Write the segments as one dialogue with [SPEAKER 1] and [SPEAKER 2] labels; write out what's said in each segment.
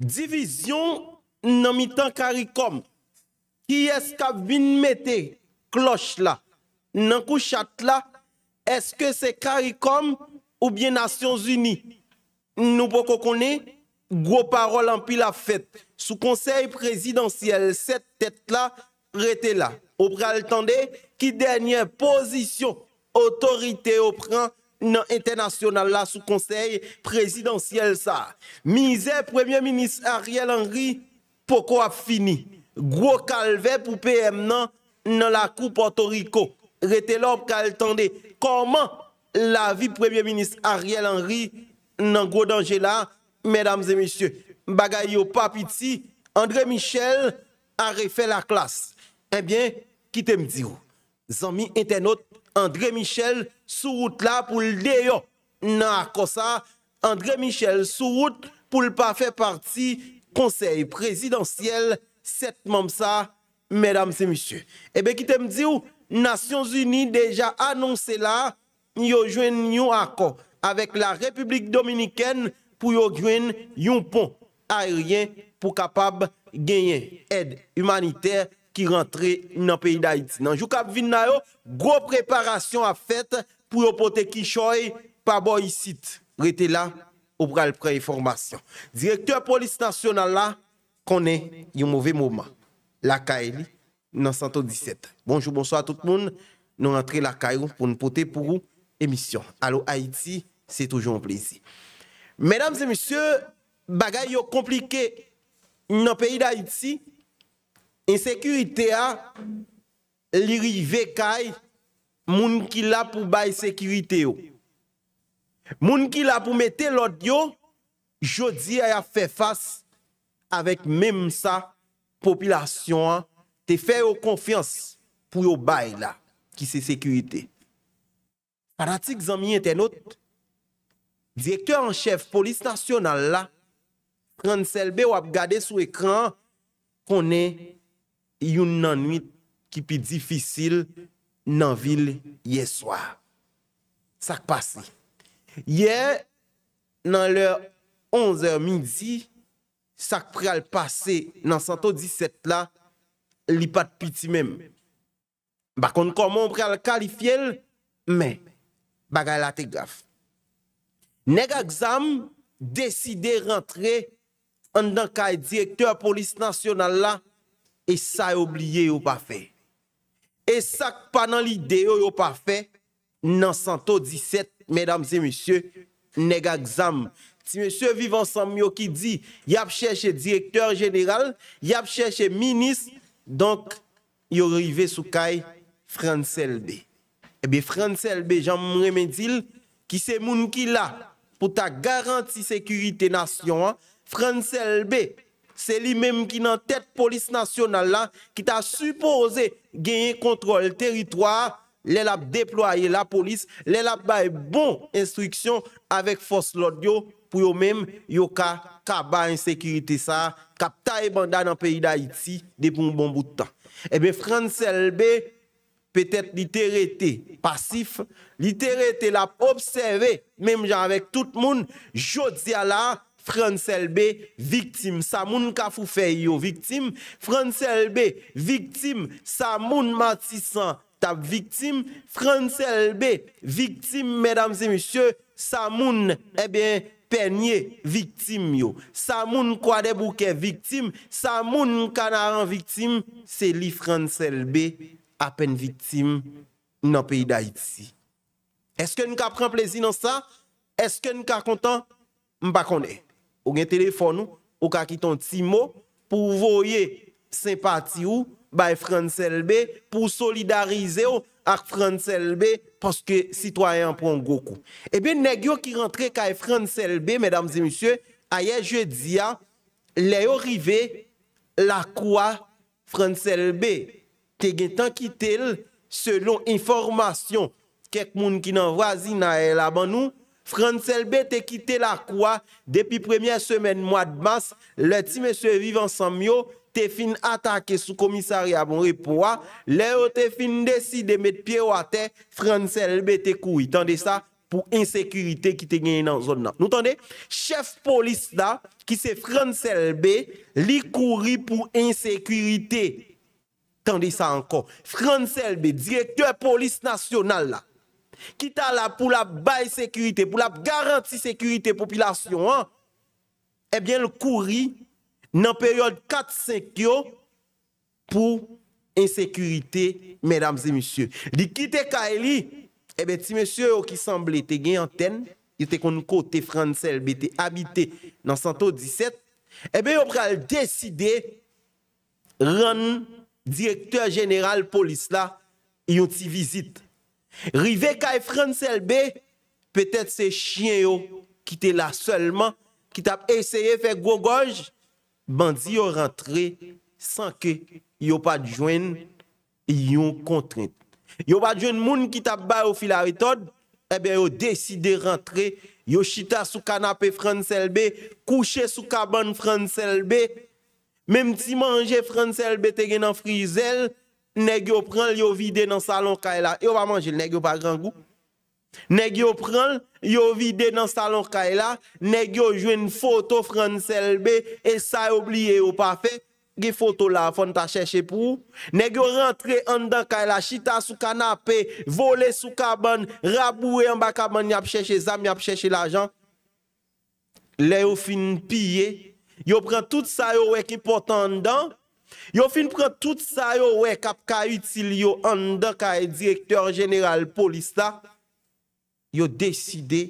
[SPEAKER 1] division nan mitan CARICOM qui est-ce a mettre cloche là nan là est-ce que c'est CARICOM ou bien Nations Unies nous pouvons connaître gros parole en pile fête sous conseil présidentiel cette tête là rete là au pral tendez qui dernière position autorité au prend dans là sous le conseil présidentiel. ça Premier Ministre Ariel Henry pourquoi fini. Gros calvaire pour PM nan dans la Cour Porto Rico. Rete lop comment la vie Premier Ministre Ariel Henry nan gros danger là Mesdames et messieurs, bagaille papiti, André Michel a refait la classe. Eh bien, quittez me oh? Amis amis internautes, André Michel sous route là pour le déo comme André Michel sous route pour le pas faire partie conseil présidentiel, cette membres ça, mesdames et messieurs. Eh bien, qui me dit Nations Unies déjà annoncé là, y'a jouen un accord avec la République dominicaine pour y'a un pont aérien pour capable gagner aide humanitaire qui rentré dans le pays d'Haïti. Dans le jour gros préparation à faire pour qui Kishoy par bon ici. Restez là, au bras pré formation. Directeur police nationale là connaît un mauvais moment. La Kaeli, dans Bonjour, bonsoir à tout le monde. Nous rentrons la Kaili pour nous porter pour vous émission. Allô Haïti, c'est toujours un plaisir. Mesdames et messieurs, bagaille compliqués dans le pays d'Haïti. En sekurite a, li rive kay, moun ki la pou bay sekurite yo. Moun ki la pou mete lodyo, jodi a ya fe fas avèk mèm sa popilasyon an, te fe yo konfians pou yo bay la ki se sekurite. Paratik zanmye tenot, direktor an chef polis nasyonal la, pran selbe wap gade sou ekran, kone... youn nan nwit kipi difisil nan vil yeswa. Sak pasi. Ye, nan lèr 11 mizi, sak pral pase nan 117 la, li pat piti mem. Bakon kon moun pral kalifye l, men, bagal ate gaf. Neg aksam, deside rentre, an dan kay e direktor polis nasyonal la, et ça oublié ou pas fait. Et ça pas dans l'idée ou pas fait dans 117 mesdames et messieurs, nèg exam. Si monsieur Vivant ensemble qui dit, y a cherché directeur général, y a cherché ministre, donc est arrivé sous caille France LB. Eh bien France LB, j'en qui c'est moun qui là pour ta garantie sécurité nation, hein? France LB Se li menm ki nan tet polis nasyonal la, ki ta supose genye kontrol teritwa, le lap deploye la polis, le lap baye bon instriksyon avek fos lodyo, pou yo menm yo ka kaba insekirite sa, kap ta e bandan an peyi da iti, bon de pou mbon boutan. Ebe France LB, petet literéte pasif, literéte lap observe, menm jan avek tout moun, jodzi ala, Frans LB, viktim. Sa moun ka fou feyo, viktim. Frans LB, viktim. Sa moun matisan, tap viktim. Frans LB, viktim, mèdames et mèchè. Sa moun, ebyen, eh penye, viktim yo. Sa moun kwa de bouke, viktim. Sa moun mkana an viktim. Se li Frans LB, apen viktim, nan peyi da iti. Eske nou ka pren plèzi nan sa? Eske nou ka kontan? Mba konde? Ou gen telefon ou kakiton timo pou voye sempati ou bay Francelbe pou solidarize ou ak Francelbe paske sitwayan pon Gokou. Ebe negyo ki rentre kay Francelbe, aye je diya, le yo rive la kwa Francelbe te gen tan ki tel selon informasyon kek moun ki nan vwazi na el aban ou, Frans LB te kite la kwa, depi premye semen mwa d'mas, le ti mese vivan sanm yo, te fin atake sou komisari a moun repowa, le yo te fin desi de met pye wate, Frans LB te koui, tende sa pou insekurite ki te genye nan zon nan. Nou tende, chef polis la ki se Frans LB li kouri pou insekurite, tende sa ankon, Frans LB, direktor polis nasyonal la. Ki ta la pou la bay sekurite, pou la garanti sekurite popilasyon an, ebyen eh l kouri nan peryon 4-5 kyo pou insekurite, mèdames et monsye. Li ki te ka e li, ebyen ti monsye yo ki sanble te gen anten, yo te kon nou kote fransel, be te abite nan 117, ebyen eh yo pral deside ran direktor general polis la yon ti vizit. Rivek ay franselbe, petet se chien yo ki te la selman, ki tap eseye fek gogoj, bandi yo rentre sanke yo pa djwen yon kontren. Yo pa djwen moun ki tap bay ou fila retod, ebe eh yo deside rentre, yo chita sou kanap e franselbe, kouche sou kaban franselbe, mem ti manje franselbe te gen an frizel, Neg yo pren yo vide nan salon kay e la. Yo va manjil neg yo pa gran gou. Neg yo pren yo vide nan salon kay e la. Neg yo jwen foto fran selbe. E sa yo bliye yo pa fe. Ge foto la fon ta chèche pou. Neg yo rentre an dan kay e la. Chita sou kanapè. Vole sou kaban. Rabouye an bakaban. Yap chèche zam. Yap chèche la jan. Le yo fin piye. Yo pren tout sa yo weki potan an dan. Yo fin pren tout sa yo wekap ka yutil yo andan kay e direktor jeneral polis la yo deside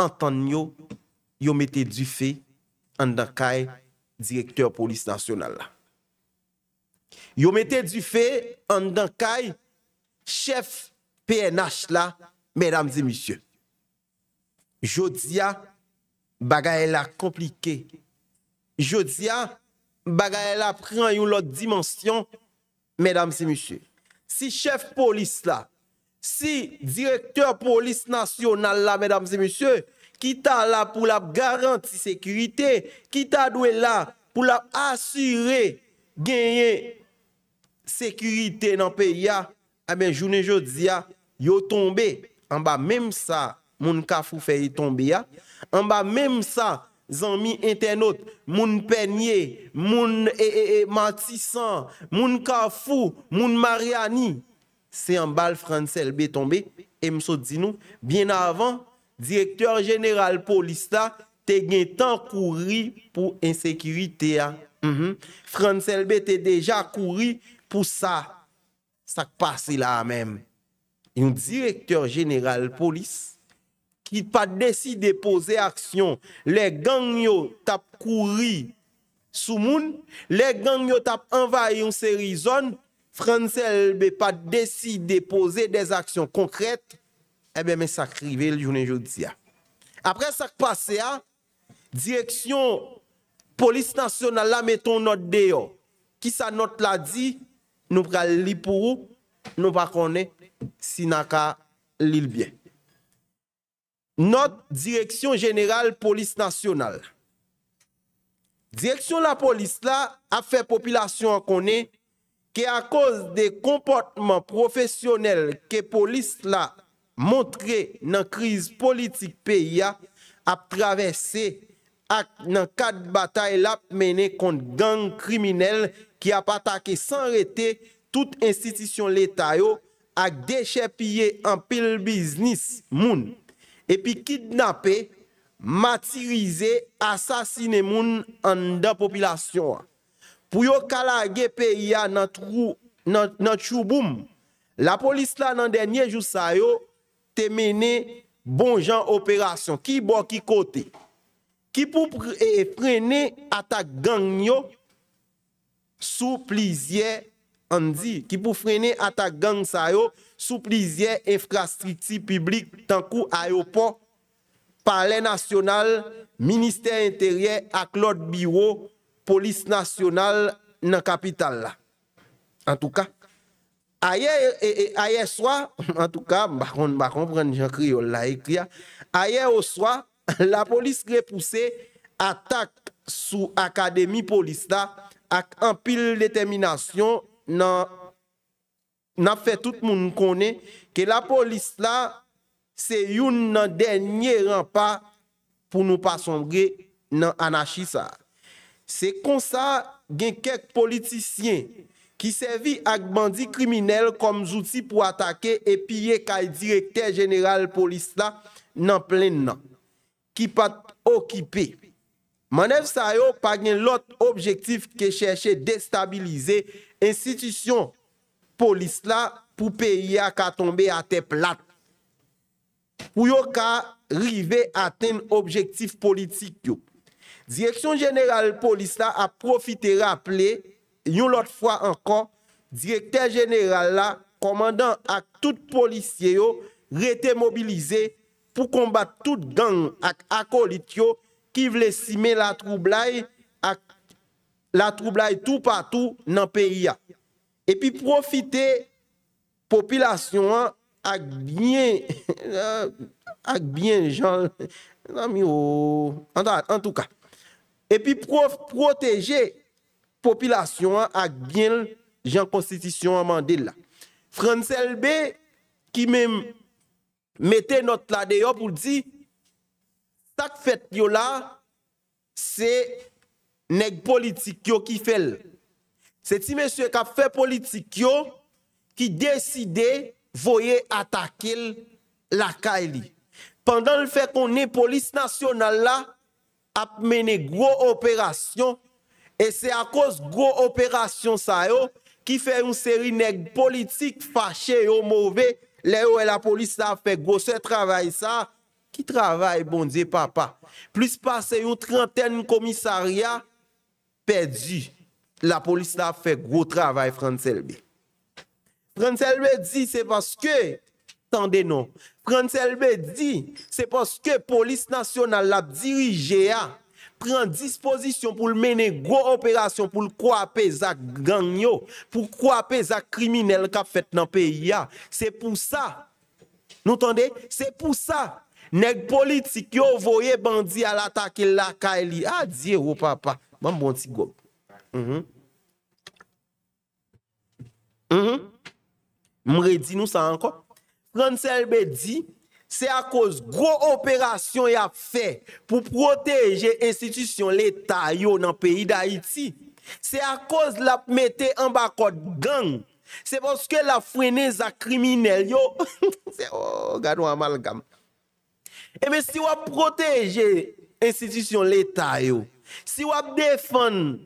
[SPEAKER 1] anton yo yo mette du fe andan kay e direktor polis nasyonal la. Yo mette du fe andan kay e chef PNH la, medam di misye. Jodi ya bagay la komplike. Jodi ya bagaye la pran yon lot dimensyon, medam se musye. Si chef polis la, si direktor polis nasyonal la, medam se musye, ki ta la pou la garanti sekurite, ki ta dwe la pou la asyre genye sekurite nan pe ya, a eh ben jounen joudzi ya, yo tombe, an ba mem sa, moun ka fou fe yi tombe ya, an ba mem sa, Zanmi internot, moun penye, moun e, e, e, matisan, moun kafou, moun mariani. Se yon bal Franselbe tombe, e mso di nou, bien avan, direktor general polis la, te gen tan kouri pou insekuité ya. Mhm. Franselbe te deja kouri pou sa, sa kpasi la a menm. Yon direktor general polis, ki pa desi depoze aksyon, le gangmyo tap kouri sou moun, eh le gangmyo tap envaye yon serizon, fransel be pa desi depoze des aksyon konkret, ebe men sakrivel jounen joudzia. Apre sak pase a, direksyon polis nasyonal la meton not deyon, ki sa not la di, nou pa li pou ou, nou pa kone sinaka li lbyen. not Direksyon General Polis Nasyonal. Direksyon la polis la ap fe populasyon akone ki a koz de komportman profesyonel ke polis la montre nan kriz politik peya ap travese ak nan kat batay lap mene kont gang kriminel ki ap atake san rete tout institisyon letayo ak deshe pye an pil biznis moun. epi kidnapè, matirize, asasine moun an da popilasyon. Pou yo kalage pe ya nan chou boum, la polis la nan denye jou sayo, temene bon jan operasyon. Ki bo ki kote. Ki pou e, prene ata gangyo sou plizye, Andy, qui pour freiner attaque gang sa yo sous plusieurs infrastructures publiques, tant aéroport, palais national, ministère intérieur, à Claude Biro, police nationale dans la capitale. En tout cas, hier soir, en tout cas, j'en écrit. hier au soir, la police repoussée attaque sous académie police là avec un pile détermination nan fè tout moun konen ke la polis la se youn nan denye rampa pou nou pasongre nan anachisa. Se konsa gen kek politisyen ki servi ak bandi kriminel kom zouti pou atake e piye kay direkter general polis la nan plen nan ki pat okipe. Manev sa yo pa gen lot objektif ke chèche destabilize institisyon polis la pou peyi a ka tombe a te plat. Ou yo ka rive aten objektif politik yo. Direksyon jeneral polis la a profite raple, yon lot fwa ankan, direktèr jeneral la, komandan ak tout polisye yo, rete mobilize pou kombat tout gang ak akolit yo ki vle sime la troublai la troubla yi tou patou nan peyi ya. Epi profite popilasyon ak byen ak byen jan nan miyo, e an tou ka. Epi proteje popilasyon ak byen jan konstitisyon amande la. Fransel B, ki mèm mette not la deyo pou di, tak fet yo la, se Neg politik yo ki fel. Se ti mesye kap fe politik yo, ki deside voye atakel lakay li. Pendan l fe kon ne polis nasyonal la, ap mene gwo operasyon, e se akos gwo operasyon sa yo, ki fe yon seri neg politik fache yo mouve, le yo e la polis la fe gwo se travay sa, ki travay bon di papa. Plis pase yon trenten komisarya, Pè di, la polis la fè gwo travay Franselbe. Franselbe di, se paske, tande non, Franselbe di, se paske polis nasyonal la dirije a, pren disposisyon pou l mène gwo operasyon oh, pou l kwape zak gangyo, pou kwape zak krimine l ka fèt nan peyi a. Se pou sa, nou tande, se pou sa, neg politik yo voye bandi al atake la kaili. Adye ou papa. Mwen bon ti gop. Mhm. Mhm. Mredi nou sa anko. Ranselbe di, se akos gro operasyon ya fe pou proteje institisyon leta yo nan peyi da iti. Se akos la mette ambakot gang. Se boske la fweneza kriminel yo. Se o, oh, gado amalgam. Eme si wap proteje institisyon leta yo, Si wap defan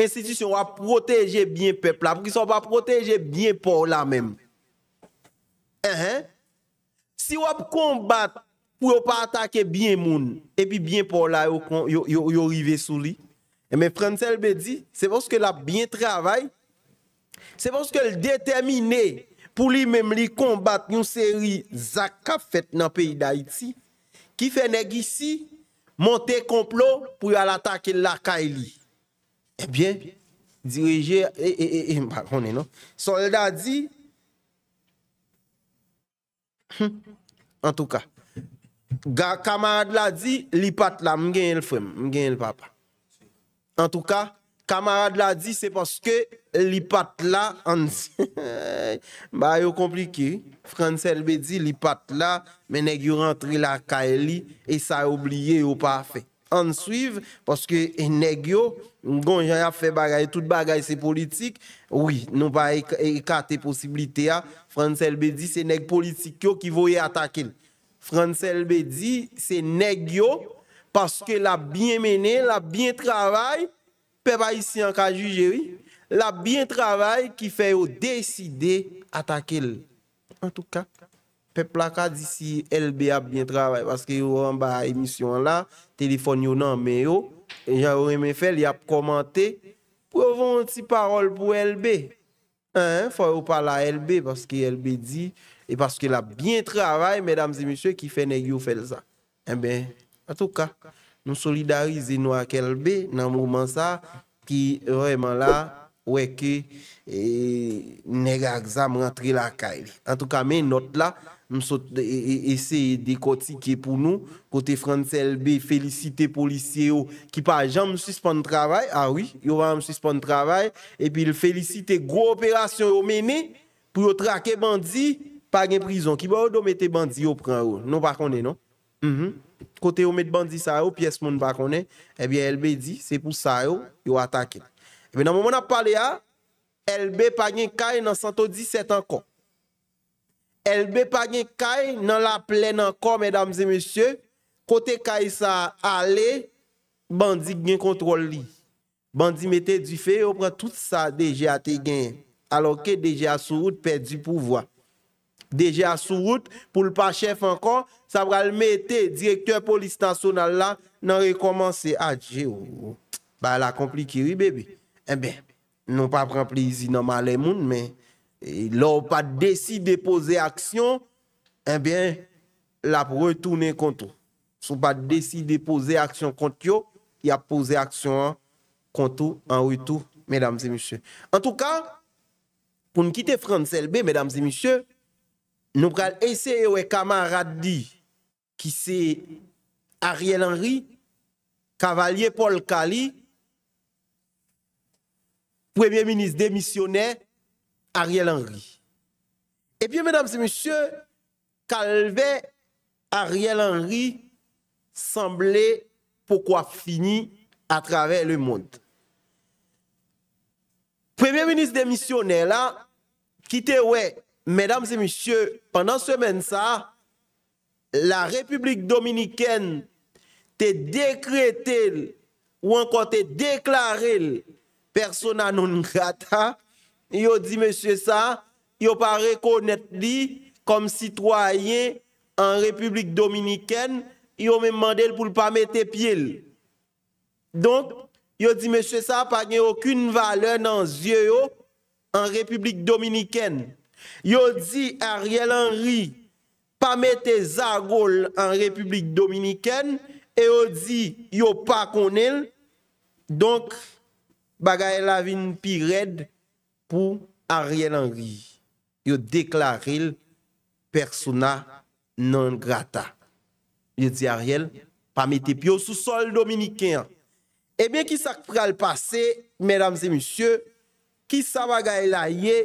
[SPEAKER 1] institisyon wap proteje byen pepl la, pou ki son wap proteje byen pou la menm. Ehe. Eh? Si wap kombat pou yo pa atake byen moun, epi byen pou la yo rive sou li. Eme eh, Frenzel be di, se pou se ke la byen travay, se pou se ke l detemine pou li menm li kombat nou seri zakafet nan peyi da iti, ki fene gisi Monte komplo pou yal atake lakay li. Ebyen, dirije, e, e, e, e, mbak, honenon. Solda di, en tou ka, ga kamad la di, li pat la, mgen el fwem, mgen el papa. En tou ka, Kamarade la di, se poske li pat la, an si. Ba yo komplike. Francel be di, li pat la, men neg yo rentri la kaeli, e sa obliye yo pa fe. An suive, poske e neg yo, gon jan ya fe bagay, tout bagay se politik, oui, nou pa ekate posibilite a. Francel be di, se neg politik yo ki voye atake. Francel be di, se neg yo, poske la bien mene, la bien travay, Pe ba yisi an ka jujewi, la bin travay ki fè yo deside ata ke l. An tou ka, pe plaka disi Elbe ap bin travay, paske yo an ba emisyon la, telefon yo nan men yo, e jan yo remen fèl, ya ap komante, pou yo voun ti parol pou Elbe. Fò yo pala Elbe, paske Elbe di, e paske la bin travay, medam zi misyo, ki fè negyo fèl sa. En ben, an tou ka, Nou solidarize nou ak elbe nan mouman sa ki vreman la weke nega aksam rentre la kay li. An touka men not la, msote e, ese dekoti ki e pou nou. Kote Fransel be felicite policye yo ki pa jan msus pan travay. A ah wii, yo pa msus pan travay. E pi l felicite gro operasyon yo mene pou yo trake bandi pa gen prizon. Ki ba ou do mette bandi yo pran ou. Nou pa kone nou. Mhm. Kote yo met bandi sa yo, piyes moun pa konen, ebyen Elbe di, se pou sa yo, yo atake. Ebyen nan moun moun ap pale a, Elbe pa gen kay nan 117 anko. Elbe pa gen kay nan la plen anko, mèdames et messieurs, kote kay sa ale, bandi gen kontrol li. Bandi mette di fe, yo pren tout sa deje a te gen, alo ke deje a sou ou te perdi pouvoi. Deja sou route, pou l'pa chef ankon, sa bral mette direktor polis tansyonal la, nan rekomansi. Adje ou, ba la komplikiri bebe. En eh ben, nou pa pran plizi nan malen moun, men, e, lor pa desi de pose aksyon, en eh ben, la pou retounen konto. Sou pa desi de pose aksyon kont yo, ya pose aksyon konto an wito, medam zemisye. En tou ka, pou nkite fran selbe, medam zemisye, nous allons essayer de camarade qui c'est Ariel Henry, Cavalier Paul Kali, Premier ministre démissionnaire Ariel Henry. Et bien mesdames et messieurs, Calvé Ariel Henry semblait pourquoi fini à travers le monde. Premier ministre démissionnaire là, qui était ouais, Mèdame se mèche, pandan semen sa, la Republik Dominikèn te dekrete ou an kon te deklare persona non gata, yo di mèche sa, yo pa rekonet li kom sitwayen an Republik Dominikèn, yo mèm mandel pou l pa mè te pye l. Donk, yo di mèche sa, pa nye okun vale nan zye yo an Republik Dominikèn. Yo di Ariel Henry pa mete Zagol an Republik Dominiken e yo di yo pa konel donk bagay lavin pi red pou Ariel Henry. Yo deklaril persouna non grata. Yo di Ariel pa mete pi yo sou sol Dominiken. E ben ki sa pral pase, medam se misye, ki sa bagay la ye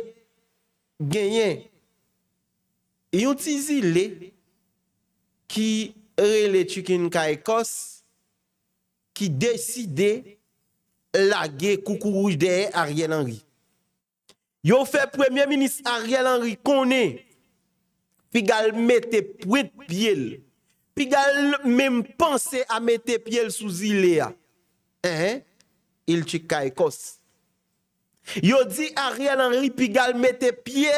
[SPEAKER 1] Genyen, e yon ti zile ki rele chikin kaykos ki deside lage koukou rouj dehe Ariel Henry. Yo fe premier ministre Ariel Henry konen, pi gal mette pwit pyele, pi gal menm panse a mette pyele sou zile ya. Ehe, eh, il chik kaykos. Yo dit Ariel Henry Pigal mette pied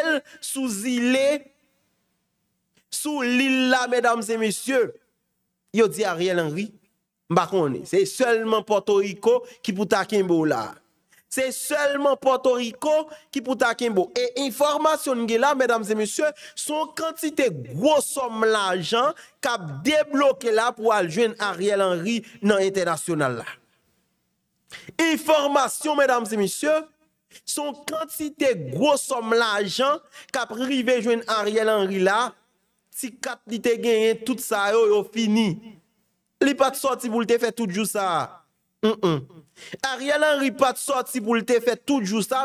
[SPEAKER 1] sous île sous l'île là mesdames et messieurs. Yo dit Ariel Henry c'est seulement Porto Rico qui peut là. C'est seulement Porto Rico qui peut Takimbo. Et information mesdames et messieurs, son quantité gros somme l'argent qu'a débloqué là pour joindre Ariel Henry dans international là. Information, mesdames et messieurs, Son kantite grosom la jan Kap rive jwen Ariel Henry la Ti kat li te genyen tout sa yo yo fini Li pat sot si pou li te fet tout jou sa Ariel Henry pat sot si pou li te fet tout jou sa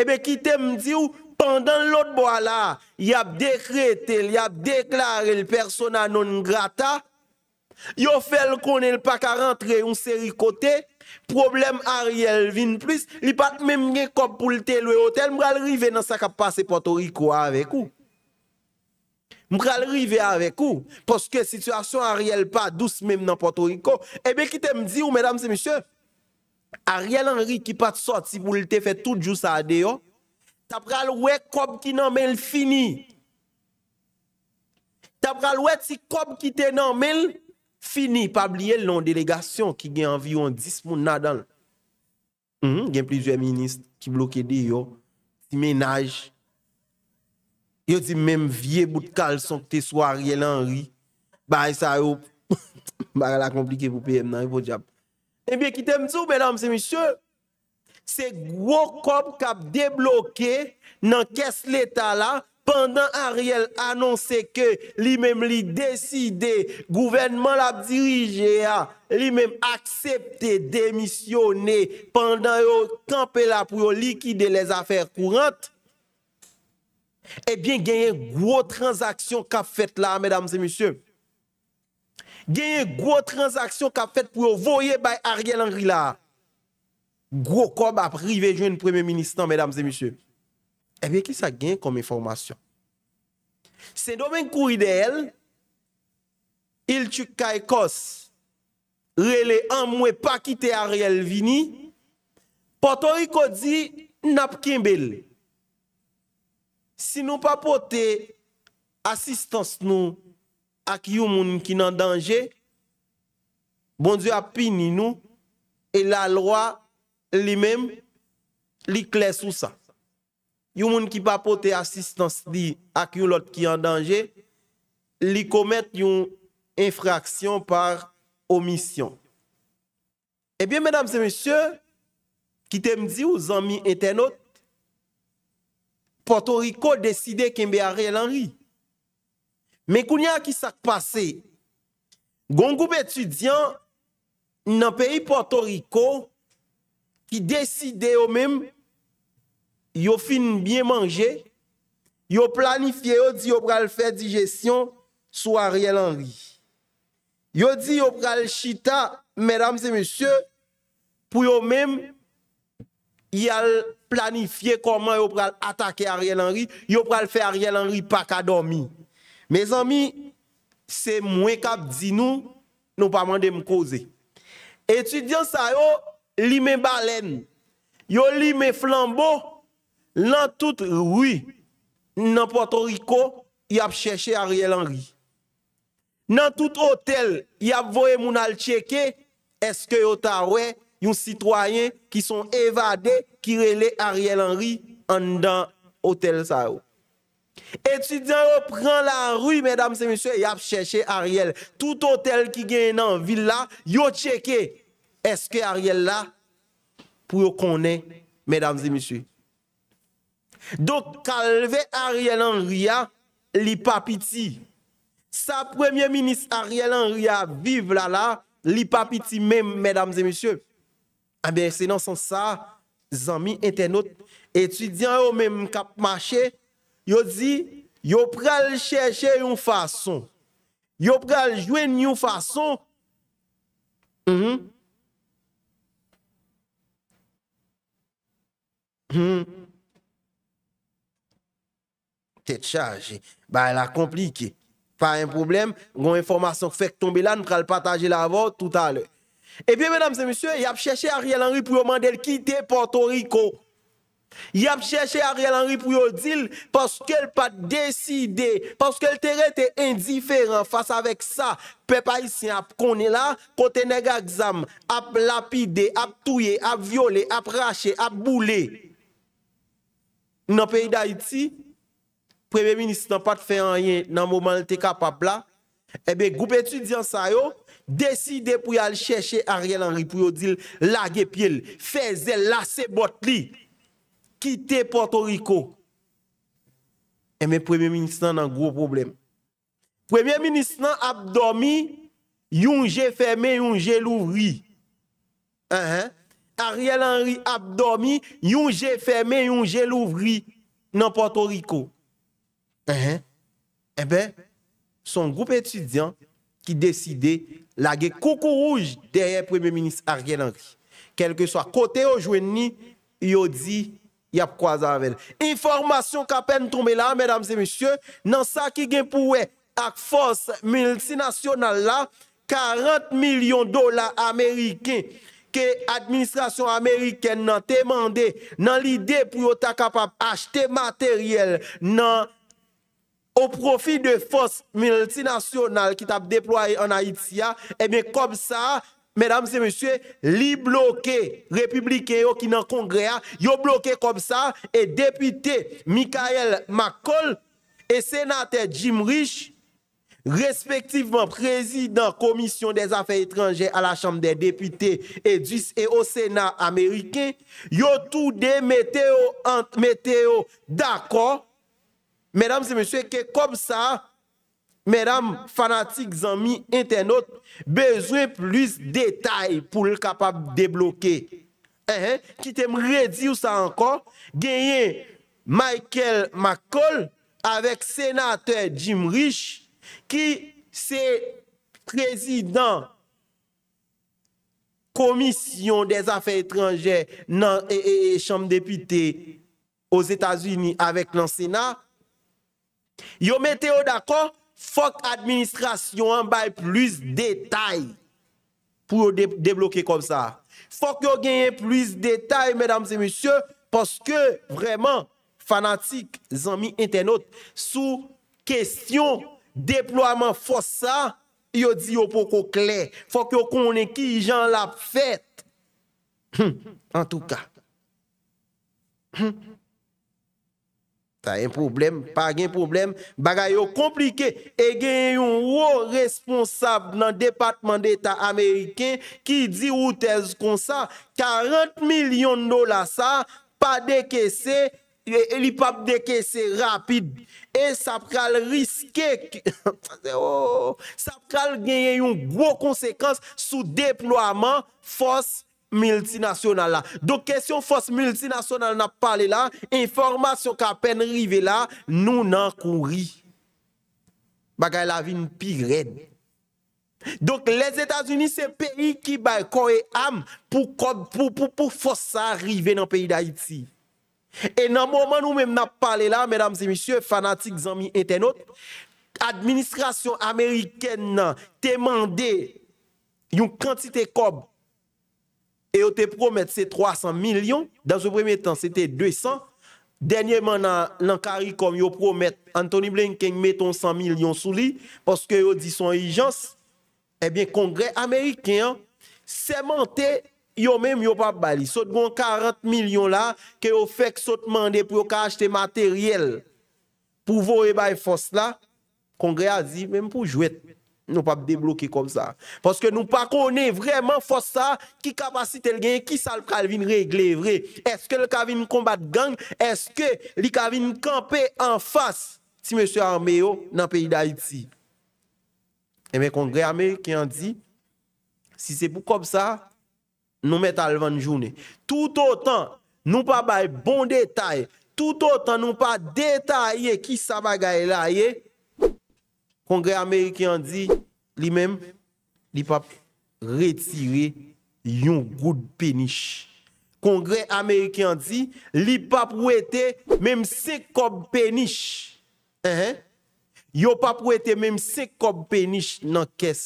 [SPEAKER 1] Ebe ki te mdi ou Pendan lot bo la Yap dekrete, yap deklare Persona non grata Yo fel konel pak a rentre Un seri kote problem Ariel vin plus, li pat mem nge kop pou lte lwe hotel, mkral rive nan sa kap pase Porto Rico avek ou. Mkral rive avek ou, poske situasyon Ariel pa, dous mem nan Porto Rico, ebe ki te mdi ou, aryel anri ki pat sot, si pou lte fe tout jou sa deyo, tapral we kop ki nanmel fini. Tapral we ti kop ki te nanmel, tapral we ti kop ki te nanmel, Fini, pa bliye loun delegasyon ki gen anvi yon 10 moun nadal. Gen plizye minist ki bloke de yo, si menaj. Yo ti menm vie bout kalson ki te swari el anri. Baye sa yo, baye la komplike pou peye mnan, yon pou jap. En biye ki temtou, bedanm se misye, se gwo kop kap debloke nan kes leta la, pandan Ariel anonsè ke li mèm li deside, gouvenman la dirije eh a, li mèm akseptè demisyonè, pandan yo kampe la pou yo likide les affèr kourent, ebyen genye gwo transaksyon kap fèt la, mèdames et monsye. Genye gwo transaksyon kap fèt pou yo voye bay Ariel Henry la, gwo kob ap rive joun premè ministan, mèdames et monsye. evye eh ki sa gen kome formasyon. Se do men kou ide el, il tchouk ka ekos, rele an mwe pa kite a reel vini, poto yi kodi nap kinbele. Si nou pa pote, asistans nou ak yu moun ki nan danje, bon diyo apini nou, e la lwa li men li kles ou sa. yon moun ki pa pote asistans li ak yon lot ki yon danje, li komet yon infraksyon par omisyon. Ebyen, eh mèdames et mèsyò, ki tem di ou zanmi etenot, Porto Rico deside kembe a re lanri. Mè kounyan ki sak pase, gongoube etudyan nan peyi Porto Rico ki deside yo mèm yo fin bien manger, yo planifié, yo dit yo pral faire digestion Sur Ariel Henry. Yo dit yo pral chita, mesdames et messieurs, pour yo même y planifié comment yo pral attaquer Ariel Henry, yo pral faire Ariel Henry pas qu'à dormir. Mes amis, c'est moins kap dit nous, nous pas demander me causer. Étudiants ça yo li me baleine, yo li flambeau dans toute rue dans Porto Rico, il a cherché Ariel Henry. Dans tout hôtel, il a voyé mon al checker est-ce que a un citoyen qui sont évadés qui relaient Ariel Henry en dans hôtel ça. Oh. Étudiants prend la rue, mesdames et messieurs, y a cherché Ariel. Tout hôtel qui gagne dans ville il a checké. Est-ce que Ariel là pour qu'on mesdames et messieurs. Dok kalve Ariel Anriya li papiti. Sa premye minis Ariel Anriya vive la la, li papiti men, mèdames et messieurs. A bè se nan san sa, zami, entenot, etudiant ou men mkap mache, yo di, yo pral chèche yon fason. Yo pral jwen yon fason. Hmm. Hmm. Hmm. Tet chaje, ba la komplike. Pa yon problem, yon informasyon fek tombe la, nou pral pataje la vò tout alè. Ebyè, eh mèdames et monsieurs, y ap chèche Ariel Henry pou yon mandel kite Porto Rico. Y ap chèche Ariel Henry pou yon dil paske l pat deside, paske l terè te indiferent fasa vek sa, pe pa yisi ap konè la, kote nega gzam, ap lapide, ap touye, ap viole, ap rache, ap boule. Nopè y da iti, premye minist nan pat fè an yin nan mouman l te kapap la, ebe, eh goup etudiant sa yo, deside pou yal chèche Ariel Henry pou yodil lage pye l, fè zè lase bot li, kite Porto Rico. Ebe, eh premye minist nan nan gwo problem. Premye minist nan ap domi, yon jè fè men, yon jè louvri. Uh-huh. Ariel Henry ap domi, yon jè fè men, yon jè louvri nan Porto Rico. Ebe, eh son group étudiant ki deside lage koukou rouge derye Premier Ministre Ariel Henry. Kelke so, kote yo jwen ni, yo di yap kwa zanvel. Informasyon ka pen tombe la, mesdames et messieurs, nan sa ki gen pouwe ak fos multinasyonal la, 40 milyon dola Ameriken ke administrasyon Ameriken nan temande nan lide pou yo ta kapap achte materyel nan... au profit de forces multinationales qui t'ont déployé en Haïti, hein, eh bien, comme ça, mesdames et messieurs, li bloqués républicains qui dans le congrès, hein, ont bloqué comme ça, et député Michael McCall et sénateur Jim Rich, respectivement président commission des affaires étrangères à la Chambre des députés et, du, au Sénat américain, ont tout des météo d'accord Mesdames et messieurs, ke kom sa, mesdames fanatiques, amis, internautes, bezouen plus detay pou l'kapab débloke. Eh, eh, Kite mredi ou sa ankon, genyen Michael McColl, avek senateur Jim Rich, ki se prezidant komisyon des affaires étrangères nan chambre dépitée os Etats-Unis avek nan senat, Yo mette yo dakon Fok administrasyon anbay plus detay Pou yo deblokye kom sa Fok yo genyen plus detay Mesdames et messieurs Poske vreman fanatik Zanmi internet Sou kesyon Deploaman fosa Yo di yo poko kler Fok yo konen ki jan la fet En tou ka Fok Ta yon problem, pa gen problem, bagay yo komplike, e gen yon wou responsab nan Depatman d'Etat Ameriken ki di ou tez kon sa, 40 milyon do la sa, pa dekesse, li pa dekesse rapide, e sa pral riske, sa oh, pral gen yon wou konsekans sou deploaman fos. multinasyonal la. Dok kesyon fos multinasyonal na pale la, informasyon ka pen rive la, nou nan kouri. Bakay la vi mpi red. Dok les Etats-Unis, se peyi ki bay kowe am, pou kod, pou pou pou, pou fos sa rive nan peyi da iti. E nan mwoman nou menm na pale la, medam se misye, fanatik zanmi entenot, administrasyon ameriken nan, temande yon kantite kob yo te promet se 300 milyon, dan se premier tan se te 200, denye man nan karikom yo promet, Anthony Blinken meton 100 milyon sou li, poske yo di son hijans, ebyen eh kongre Ameriken, semente yo menm yo pa bali, sot bon 40 milyon la, ke yo fek sot mande pou yo ka achete materyel, pou vore bay fos la, kongre a zi menm pou jwet. Nou pa de bloke kom sa. Poske nou pa kone vreman fosa ki kapasite l gen, ki sal pral vin regle vre. Eske l ka vin kombat gang, eske li ka vin kampe an fas si mè sè an meyo nan peyi da iti. E eh mè kongre amè ki an di, si se pou kom sa, nou met alvan jounè. Tout o tan, nou pa bay bon detay, tout o tan nou pa detay ki sa bagay la ye, Kongre Amerikyan di li mem li pap retire yon goud penish. Kongre Amerikyan di li pap wete mem se kop penish. Yo pap wete mem se kop penish nan kes.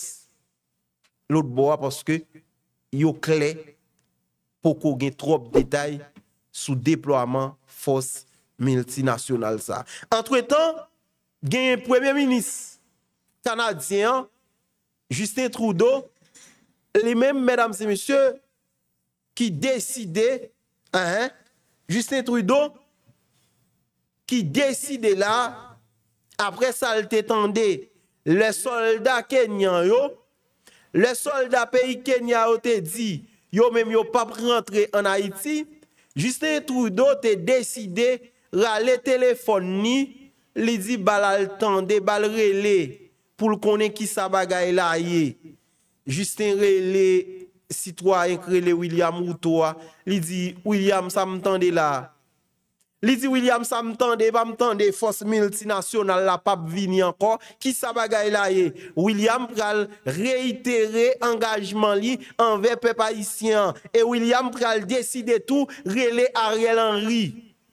[SPEAKER 1] Lout bo a paske yo kle poko gen trop detay sou deplouaman fos multinasyonal sa. Entre tan gen premier minis. Canadien, Justin Trudeau, les mêmes, mesdames et messieurs, qui décidaient, hein, hein, Justin Trudeau, qui décidait là, après ça, il les soldats kenyans, yo, les soldats pays Kenya ont dit, yo même yo pas rentrer en Haïti, Justin Trudeau t'a décidé râler téléphone il li dit balal tende, bal pou l konen ki sa bagay la ye. Justin re le, si to a enkre le William ou to a, li di, William sa mtande la. Li di, William sa mtande, ba mtande, fos multinasyon al la pap vini anko, ki sa bagay la ye. William pral re itere engajman li anve pe pa isyan. E William pral deside tou, rele Ariel Henry,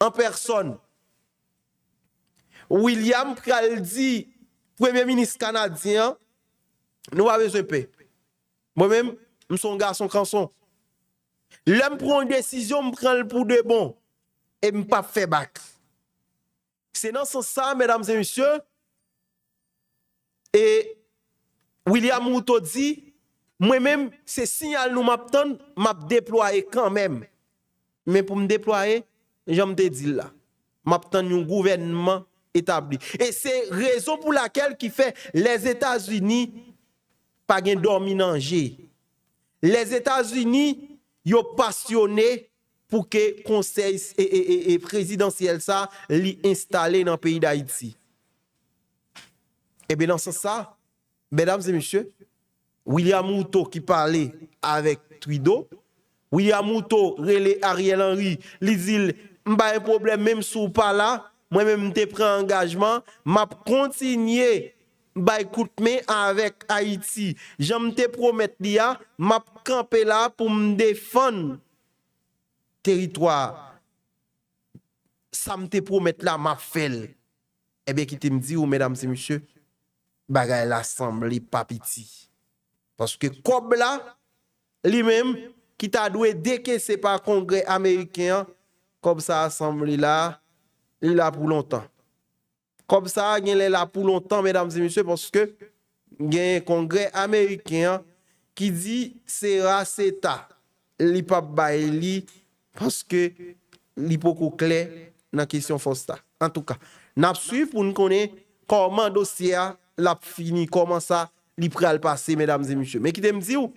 [SPEAKER 1] an person. William pral di, Pwè mè minis kanadien, nou avè zè pè. Mwen mè m, m son gars, m son kanson. Lè m proun lè sisyon, m proun lè pou dè bon. E m pa fè bak. Se nan son sa, mè dam zè misyon, e William Mouto di, mwen m, se sinyal nou m ap tan, m ap deploye kan mèm. Mè pou m deploye, jè m te di la. M ap tan yon gouvenman. établi. Et c'est raison pour laquelle qui fait les États-Unis pas gain Les États-Unis yo passionné pour que conseil et, et, présidentiel ça installé dans le pays d'Haïti. Et eh bien dans ce sens ça, mesdames et messieurs, William Mouto qui parlait avec Trudeau, William Mouto avec Ariel Henry, n'y dit pas un problème même sous pas là, Mwen men mte pre engagement, map kontinye baykout me avèk Haiti. Jan mte promet li ya, map kampe la pou mdefon teritwa. Sa mte promet la, ma fel. Ebe ki te mdi ou, mèdam se miche, bagay l'Assembli papiti. Paske kob la, li men, ki ta dwe deke se pa kongre Amerikyan, kob sa Assembli la, li la pou lontan. Kom sa, gen le la pou lontan, mesdames et messieurs, poske gen yon kongre amerikyan ki di seraseta li pap bae li poske li poko kle nan kesyon fos ta. En tout ka, nap su pou nou konen koman dosya la fini, koman sa li pre al pase, mesdames et messieurs. Mè ki de mzi ou,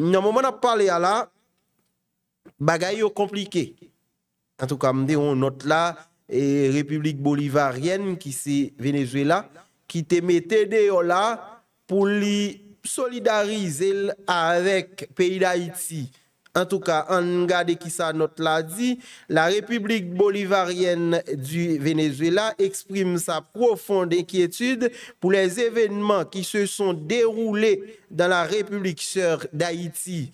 [SPEAKER 1] nan mouman ap pale ala, bagay yo komplike. en tout cas, on note là, et République bolivarienne, qui c'est Venezuela, qui te mettait là pour les solidariser avec le pays d'Haïti. En tout cas, on regarde qui ça note là dit, la République bolivarienne du Venezuela exprime sa profonde inquiétude pour les événements qui se sont déroulés dans la République sœur d'Haïti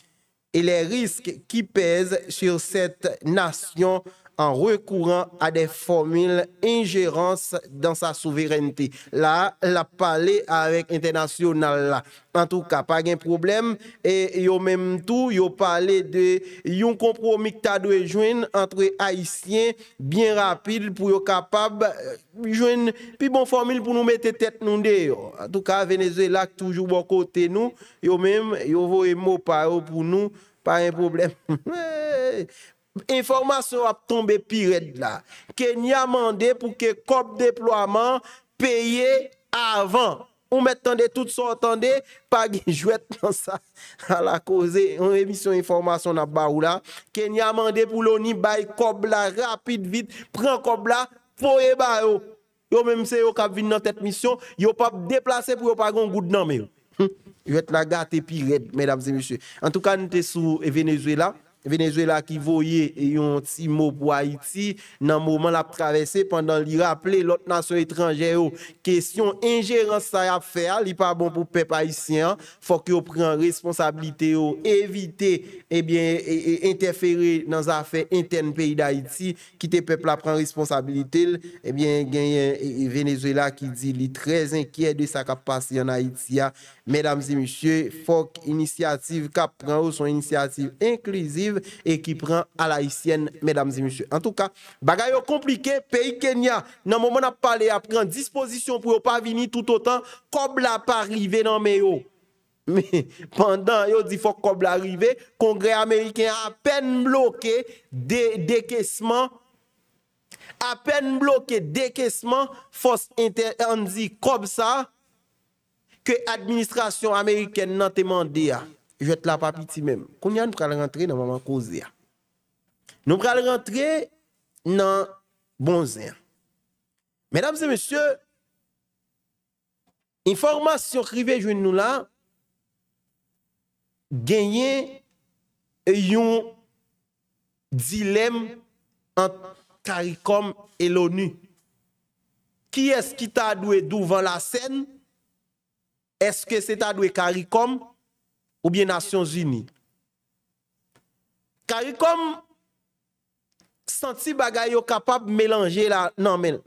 [SPEAKER 1] et les risques qui pèsent sur cette nation an rekouran a de formil injerans dan sa souverenté. La, la pale avèk internasyonal la. An tou ka, pa gen problem, yo mèm tou, yo pale de yon kompromik ta dwe jwen antre Haitien, byen rapil pou yo kapab jwen, pi bon formil pou nou mette tèt nou de yo. An tou ka, Veneze lak toujou bon kote nou, yo mèm, yo vòe mò pa yo pou nou, pa gen problem. Mèm, mèm, mèm, mèm, mèm, mèm, mèm, mèm, mèm, mèm, mèm, mèm, mèm, mèm, mèm, mèm, mèm, mèm, mèm, mèm informasyon ap tombe pi red la, ke ni amande pou ke kop deploaman peye avan, ou met tande tout son tande, pa genjouet nan sa, ala koze, ou emisyon informasyon ap ba ou la, ke ni amande pou louni baye kop la, rapide vide, pren kop la, pou e ba yo, yo men mse yo kap vin nan tet misyon, yo pap deplase pou yo pa gon goud nan me yo, yo hm? et la gate pi red, men damse mse, an tou ka nou te sou venezuela, Venezuela ki voye yon ti mou pou Haiti nan mouman la travesse pandan li rappele lot nasyon etranje yo. Kesyon injerans sa ya fe al, ah, li pa bon pou pep Haitien, fok yo pren responsabilite yo evite e eh bien e eh, eh, interferi nan zafen intern peyi da Haiti kite pep la pren responsabilite e bien genye Venezuela ki di li trez enkiye de sa kap pasi yon Haiti ya. Ah. Medam zi mishye, fok inisiativ kap pren yo son inisiativ inkluziv et qui prend à la haïtienne mesdames et messieurs. En tout cas, bagaille compliqué, pays Kenya, dans le moment où on parlé, a pris disposition pour ne pas venir tout autant, comme la pas arrivé dans yo. Mais pendant, yo dit faut que le Congrès américain a à peine bloqué des décaissements à peine bloqué décaissement force inter dit comme ça que administration américaine n'a demandé Je te la pa piti mem. Koun ya nou pral rentre nan maman koze ya. Nou pral rentre nan bonze ya. Medam se mesye, informasyon krive jwen nou la, genye yon dilem ant Karikom e l'ONU. Ki eske ta adwe douvan la sen? Eske se ta adwe Karikom Ou biye Nasyon Zini. Karikom, santi bagay yo kapap melanje la nanmen.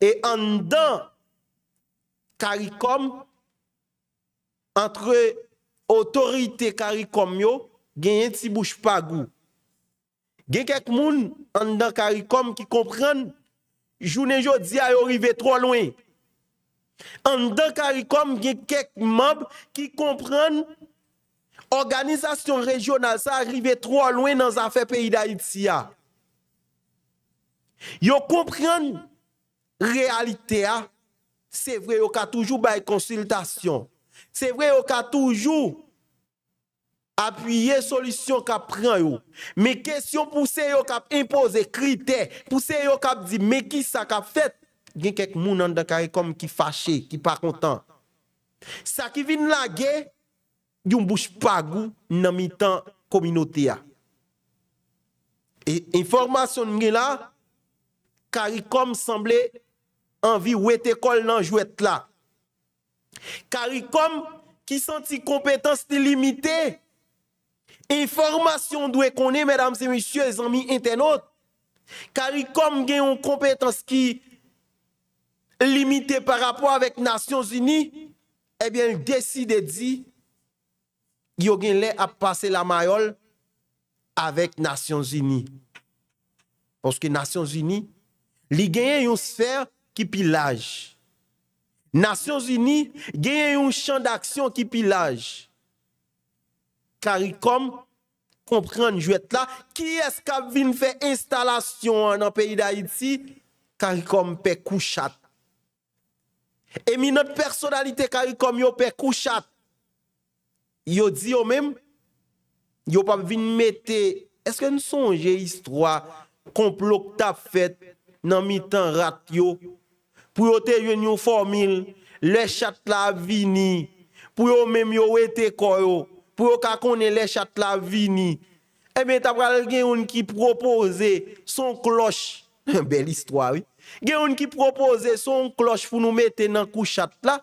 [SPEAKER 1] E andan karikom entre otorite karikom yo, genyen ti bouj pagou. Gen kek moun andan karikom ki kompren jounen jodi a yo rive tro lwen. Andan karikom gen kek mab ki kompren Organizasyon rejonal sa arrive tro alwen nan zafè peyi da it si ya. Yo kompren realite ya. Se vre yo ka toujou bay konsultasyon. Se vre yo ka toujou apuyye solisyon ka pren yo. Me kesyon pou se yo kap impose krite. Pou se yo kap di me ki sa ka fet. Gen kek mounan da kare kom ki fache, ki pa kontan. Sa ki vin la gey. yon bouche pa gou nan mi tan kominote ya. E informasyon nou gen la, karikom sanble anvi wet ekol nan jwet la. Karikom ki santi kompetansi te limite, informasyon dwe kone, medam se misye, zanmi entenot, karikom gen yon kompetansi ki limite par rapport avèk nasyon zini, ebyen eh desi de di, Gyo gen lè ap pase la mayol avèk Nasyon Zini. Ponske Nasyon Zini, li genyen yon sfer ki pilaj. Nasyon Zini, genyen yon chan d'aksyon ki pilaj. Karikom, komprende jwèt la, ki eska vin fè instalasyon an an peyi da iti, karikom pe kouchat. Emi not personalite karikom yo pe kouchat. Yo di yo mem, yo pa vin mette, eske nou sonje istwa, konplok ta fet, nan mi tan rat yo, pou yo te yon yon formil, le chat la vini, pou yo mem yo we te koro, pou yo kakone le chat la vini, ebe tabral gen yon ki propose, son kloche, bel istwa, gen yon ki propose, son kloche pou nou mette nan kou chat la,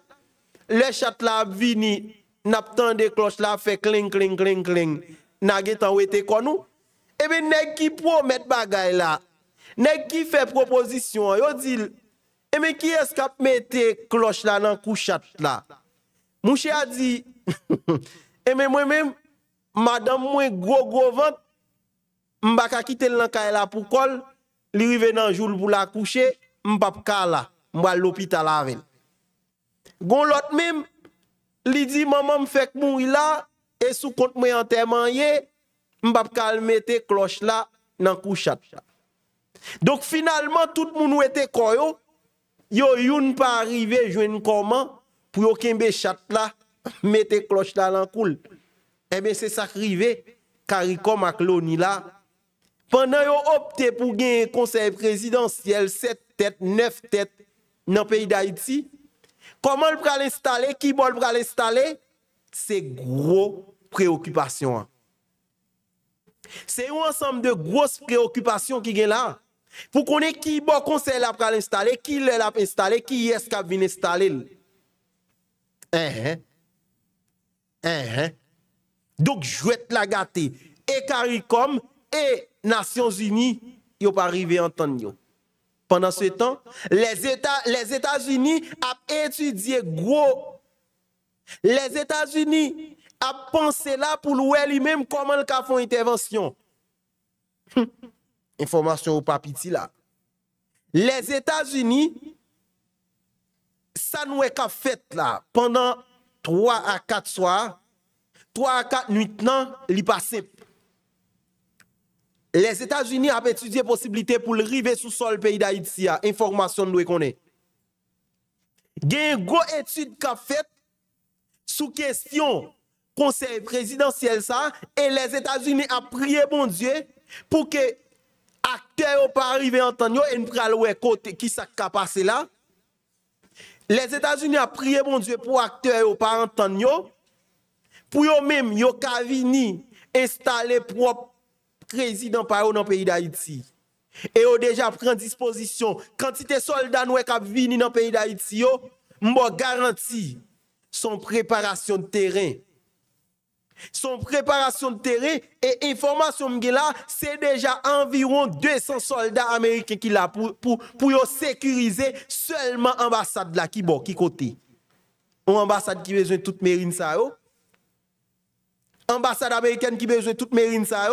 [SPEAKER 1] le chat la vini, nap tan de kloch la fe kling kling kling kling, nagetan we te konou, ebe neg ki pou met bagay la, neg ki fe propozisyon, yo dil, ebe ki eskap met te kloch la nan kouchat la, mouche a di, ebe mwen mwen, madame mwen go go vant, mba ka kite lankay la pou kol, li vive nan joul pou la kouchet, mba pka la, mba lopita la ven. Gon lot mwen mwen, Li di maman mfek mou ila, e sou kont mwen anterman ye, mbap kalmete kloch la nan kou chat chat. Dok finalman, tout moun ou ete koyo, yo yon pa arrive jwen koman pou yo kenbe chat la, mete kloch la nan koul. Ebe eh se sakrive, kariko mak loni la. Pendan yo opte pou gen konsey presidansyel 7 tet, 9 tet nan peyi da iti, Koman l pral installe, ki bon l pral installe? Se gro preokupasyon an. Se yo ansem de gro preokupasyon ki gen la? Fou konen ki bon konsey la pral installe, ki l la pral installe, ki y eskap vin installe? En, en. En, en. Dok jwet la gate. E karikom, e Nasyons Uni, yo parive an ton yo. Pendan se tan, les Etats-Unis ap etudie gwo. Les Etats-Unis ap panse la pou loue li menm koman l ka fon intervensyon. Informasyon ou papiti la. Les Etats-Unis, sa nou e ka fet la. Pendan 3 a 4 soya, 3 a 4 nuit nan, li pase pe. Les Etats-Unis ap etudie posibilite pou le rive sou sol peyi da id siya, informasyon noue konen. Gen go etud ka fet sou kestyon konsey presidansyel sa, e les Etats-Unis ap prie bon die pou ke akte yo pa rive antonyo, en pralowe kote ki sak ka pase la. Les Etats-Unis ap prie bon die pou akte yo pa antonyo, pou yo menm yo ka vini instale prop, président par dans le pays d'Haïti. Et ont déjà pris disposition, quantité soldats nous qui viennent dans le pays d'Haïti, m'bo garanti son préparation de terrain. Son préparation de terrain et information là, c'est déjà environ 200 soldats américains qui là pour pour sécuriser seulement ambassade là qui bon qui côté. ou ambassade qui besoin toute mérine ça yo. Ambassade américaine qui besoin toute mérine ça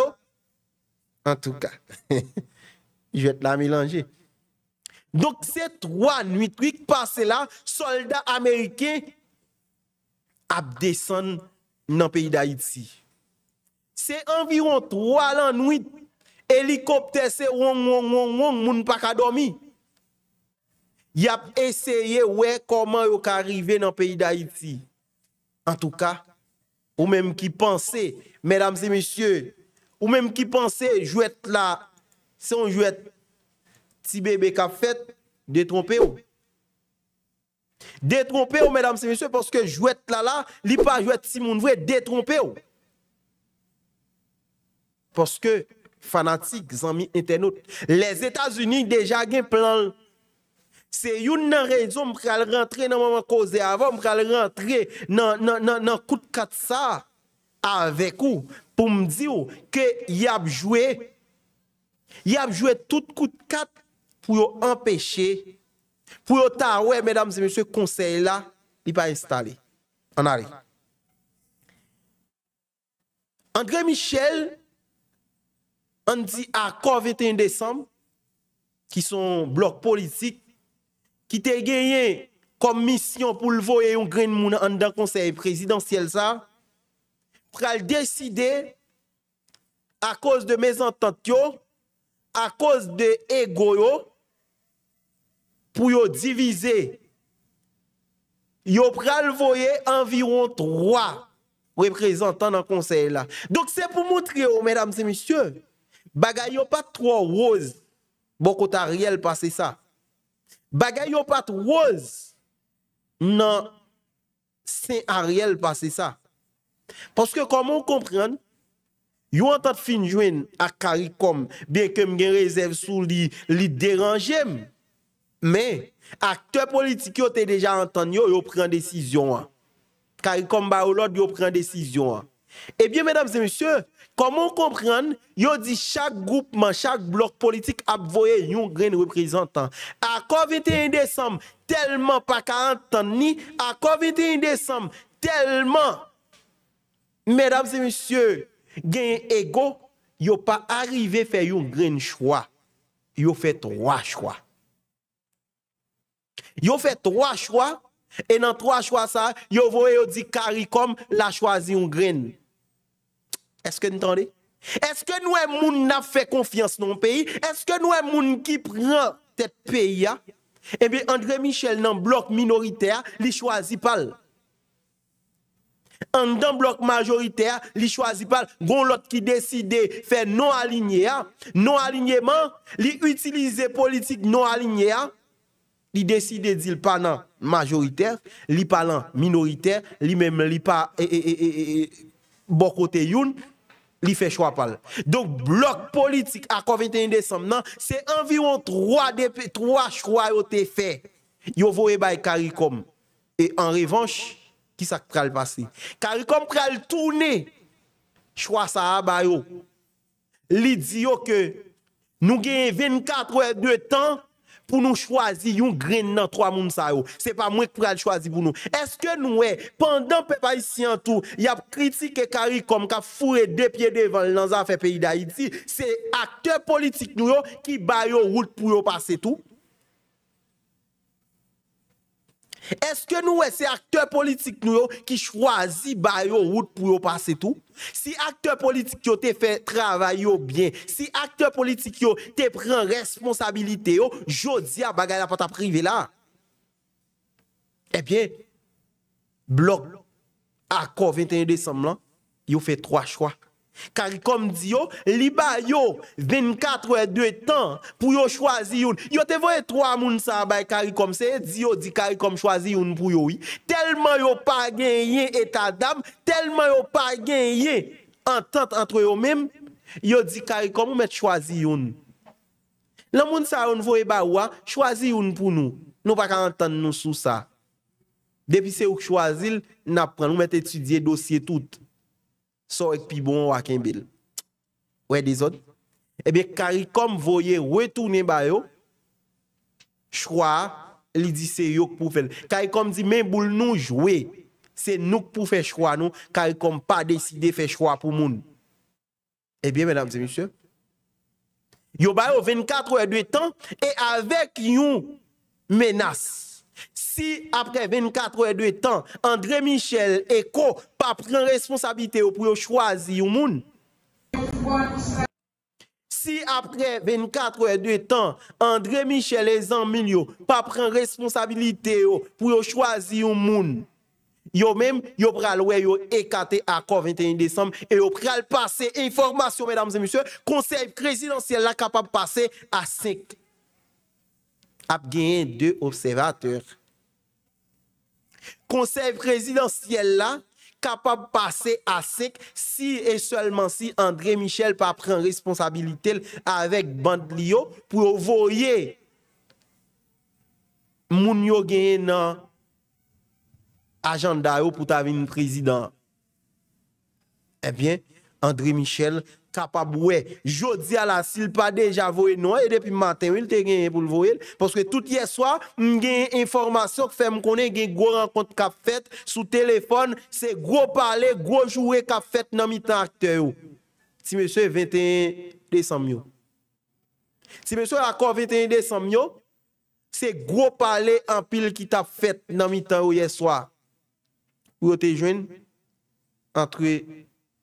[SPEAKER 1] An tou ka, jwet la milanje. Donk se 3 nwit wik pase la, soldat Amerike ap desen nan peyi da Iti. Se environ 3 lan nwit, elikopter se wong wong wong wong moun pa ka domi. Yap eseye wey koman yo ka rive nan peyi da Iti. An tou ka, ou menm ki panse, medam se misye, Ou menm ki panse, jwet la, se yon jwet ti bebe kap fet, detrompe ou. Detrompe ou, mèdame se mèsyò, porske jwet la la, li pa jwet ti moun vwe, detrompe ou. Porske fanatik, zanmi internet, les Etats-Unis deja gen plan. Se yon nan reyzo, mkè al rentre nan maman koze avon, mkè al rentre nan kout kat sa, avèk ou, pou m di ou ke y apjoue, y apjoue tout kout kat pou yo empèche, pou yo ta, wè, mèdames et mèdames, se konsey la, li pa instale. Anare. Andre Michel, an di akor 21 désemb, ki son blok politik, ki te genyen komisyon pou lvoye yon gren mounan an dan konsey presidansyel sa, pral deside a koz de mezantant yo, a koz de ego yo, pou yo divize. Yo pral voye anviron 3 reprezentant nan konsey la. Dok se pou moutre yo, mèdames et messieurs, bagay yo pat 3 woz, bo kout a riel pase sa. Bagay yo pat 3 woz, nan sen a riel pase sa. Paske komon kompren, yon an tat finjwen ak karikom, beye kem gen rezerv sou li deranjem, men ak te politik yo te deja an tan yo, yo pren desisyon an. Karikom ba ou lot, yo pren desisyon an. Ebyen, mèdames et monsieurs, komon kompren, yo di chak groupman, chak blok politik apvoye yon gen reprezentan. Ak konvite yon desam, telman pa 40 tan ni, ak konvite yon desam, telman... Mèdames et monsieurs, gen ego, yo pa arrive fè yon gren chwa. Yo fè troa chwa. Yo fè troa chwa, e nan troa chwa sa, yo vo yo di karikom la chwazi yon gren. Est-ce que n'entendez? Est-ce que nouè moun na fè konfians nan peyi? Est-ce que nouè moun ki pran tèt peyi ya? Ebe André Michel nan blok minoritè ya, li chwazi pal. dans dans bloc majoritaire, li choisi pas gon l'autre qui décide faire non aligné hein. non alignement, li utiliser politique non aligné hein. li décide d'il pas majoritaire, li pas minoritaire, li même li pas et, bon côté youn, li fait choix pas, Donc, bloc politique à 21 décembre, c'est environ 3, choix 3 choix ont été faits. Yo Et en revanche, Ki sa k pral pase? Kari kom pral toune, chwa sa a bayo. Li di yo ke nou gen 24 ou 2 tan pou nou chwazi yon gren nan 3 moun sa yo. Se pa mwen k pral chwazi pou nou. Eske nou e, pandan pe pa yon siyantou, yap kritike kari kom ka fure depye devan nan zan fe peyi da iti, se akte politik nou yo ki bayo wout pou yo pase tou. Eske nou wese akte politik nou yo ki chwazi bayo wout pou yo pase tout? Si akte politik yo te fe travay yo bien, si akte politik yo te pren responsabilite yo, jodi a bagay la pata privila. E eh bien, blok akko 21 e Desemblan yo fe 3 chwa. Kari kom di yo, li ba yo 24 wey 2 tan pou yo chwazi yon. Yo te vwey 3 moun sa bay kari kom se, di yo di kari kom chwazi yon pou yo yi. Telman yo pa genye etadam, telman yo pa genye entant antre yo mem, yo di kari kom ou met chwazi yon. La moun sa yon vwey ba wwa, chwazi yon pou nou. Nou pa ka entan nou sou sa. Depi se yon chwazi, nou met etudye dosye tout. So ek pi bon wak en bel. Ou e dezod? Ebe eh kari kom voye wetounen bayo, chwa li di se yok pou fèl. Kari kom di men boul nou jwe, se nou pou fè chwa nou, kari kom pa deside fè chwa pou moun. Ebe eh menam zemisye, yo bayo 24 ou e 2 tan, e avek yon menas. Si apre 24 e 2 tan, André Michel e ko pa pren responsabilite yo pou yo chwazi yon moun. Si apre 24 e 2 tan, André Michel e zanmin yo pa pren responsabilite yo pou yo chwazi yon moun. Yo men, yo pral we yo ekate akor 21 Desem, yo pral pase informasyon, mesdames et messieurs, konsep kresidansyel la kapap pase asek. ap genyen de observateur. Konsey presidansiyel la, kapap pase asek, si e selman si André Michel pa pren responsabilite avèk band liyo pou voye moun yo genyen nan ajandayou pou ta venin presidans. Ebyen, eh André Michel pou kapab wè. Jodi ala sil pa deja vòe nou, e depi maten wè te genye pou l'vòe, porske tout yè swa m genye informasyon k fèm konen genye gwo renkont kap fèt sou telefon, se gwo pale gwo jwè kap fèt nan mitan ak te ou. Ti mè sè 21 desan myo. Ti mè sè ak kon 21 desan myo, se gwo pale an pil ki tap fèt nan mitan ou yè swa. Ou yo te jwen an trè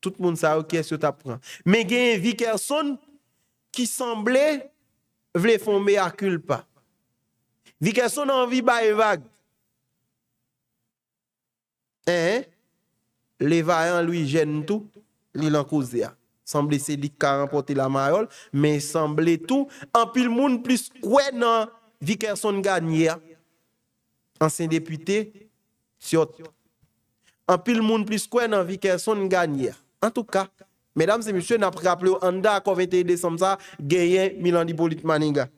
[SPEAKER 1] Tout moun sa ou kese yo tapran. Men gen yon vikerson ki sanble vle fonbe akul pa. Vikerson an vi ba evag. En, eh, le vayan lou jen tou li lankouze a. Sanble se dik ka rempote la mayol, men sanble tou, an pil moun plis kwen an vikerson ganyer. An sen depite, siot. An pil moun plis kwen an vikerson ganyer. En tout cas, mesdames et messieurs, nous avons rappelé en 21 décembre, ça, gagné Milan Hippolyte Maninga.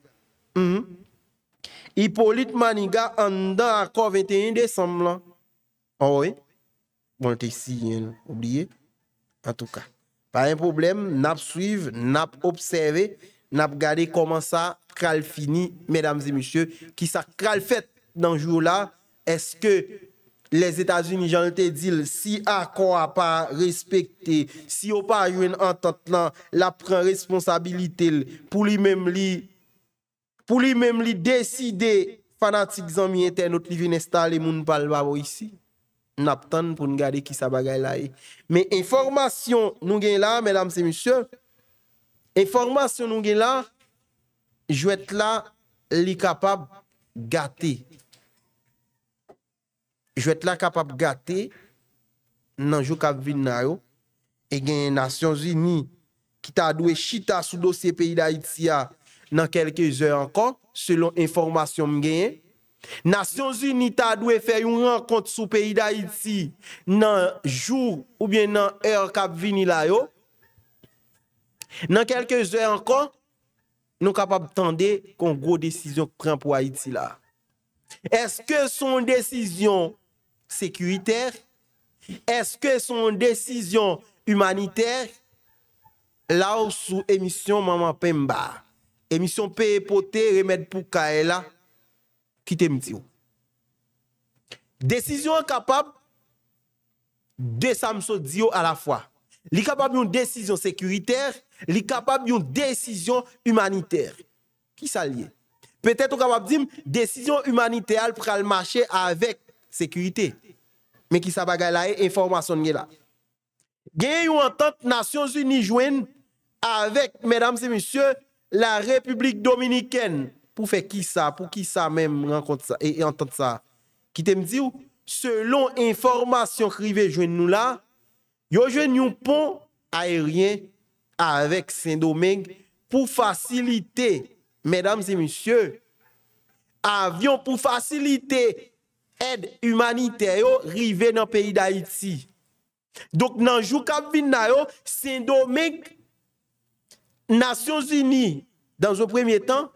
[SPEAKER 1] -hmm. Hippolyte Maninga, en d'accord 21 décembre. Oh oui. Bon, t'es ici, hein, oublié. En tout cas, pas un problème, nous suivre, nous observé, nous regardé comment ça, a fini, mesdames et messieurs, qui ça crale fait dans ce jour-là. Est-ce que Les Etats-Unis jan lte dil si akwa pa respekte, si yo pa yon entote la, la pren responsabilite l pou li mem li deside fanatik zan miye ten out li vinesta le moun pal babo isi. Naptan pou n gade ki sa bagay la e. Me informasyon nou gen la, jwet la li kapab gate. jwet la kapap gate nanjou kap vin na yo, e genye Nasyon Zuni ki ta adwe chita sou dosye peyi da Iti ya nan kelke zwe ankon, selon informasyon mgenye. Nasyon Zuni ta adwe feyoun an kont sou peyi da Iti nanjou ou bien nan er kap vin ni la yo. Nan kelke zwe ankon, nou kapap tende kon go desisyon pren pou Aiti la. Eske son desisyon, sécuritaire? Est-ce que son décision humanitaire? Là où sous émission Maman Pemba, émission Pépoté, remède pour Kaela, qui te Décision capable de Samson Dio à la fois. Li capable d'une décision sécuritaire, li capable d'une décision humanitaire. Qui s'allie? Peut-être qu'on capable dire décision humanitaire pour le marché avec sécurité. Men ki sa bagay la e, informasyon gen la. Gen yon entente, Nasyon Zuni jwen, avèk, mèdames et monsye, la Republik Dominikèn. Pou fè ki sa, pou ki sa mèm, yon entente sa. Ki te m di ou, selon informasyon krive jwen nou la, yo jwen yon pon, aèryen, avèk, Saint-Domingue, pou fasilite, mèdames et monsye, avyon pou fasilite, mèdames et monsye, Ed humanitè yo rive nan peyi d'Haïti. Dok nan jou kap vin na yo, Sindo mèk, Nasyon zini, Dan zo premye tan,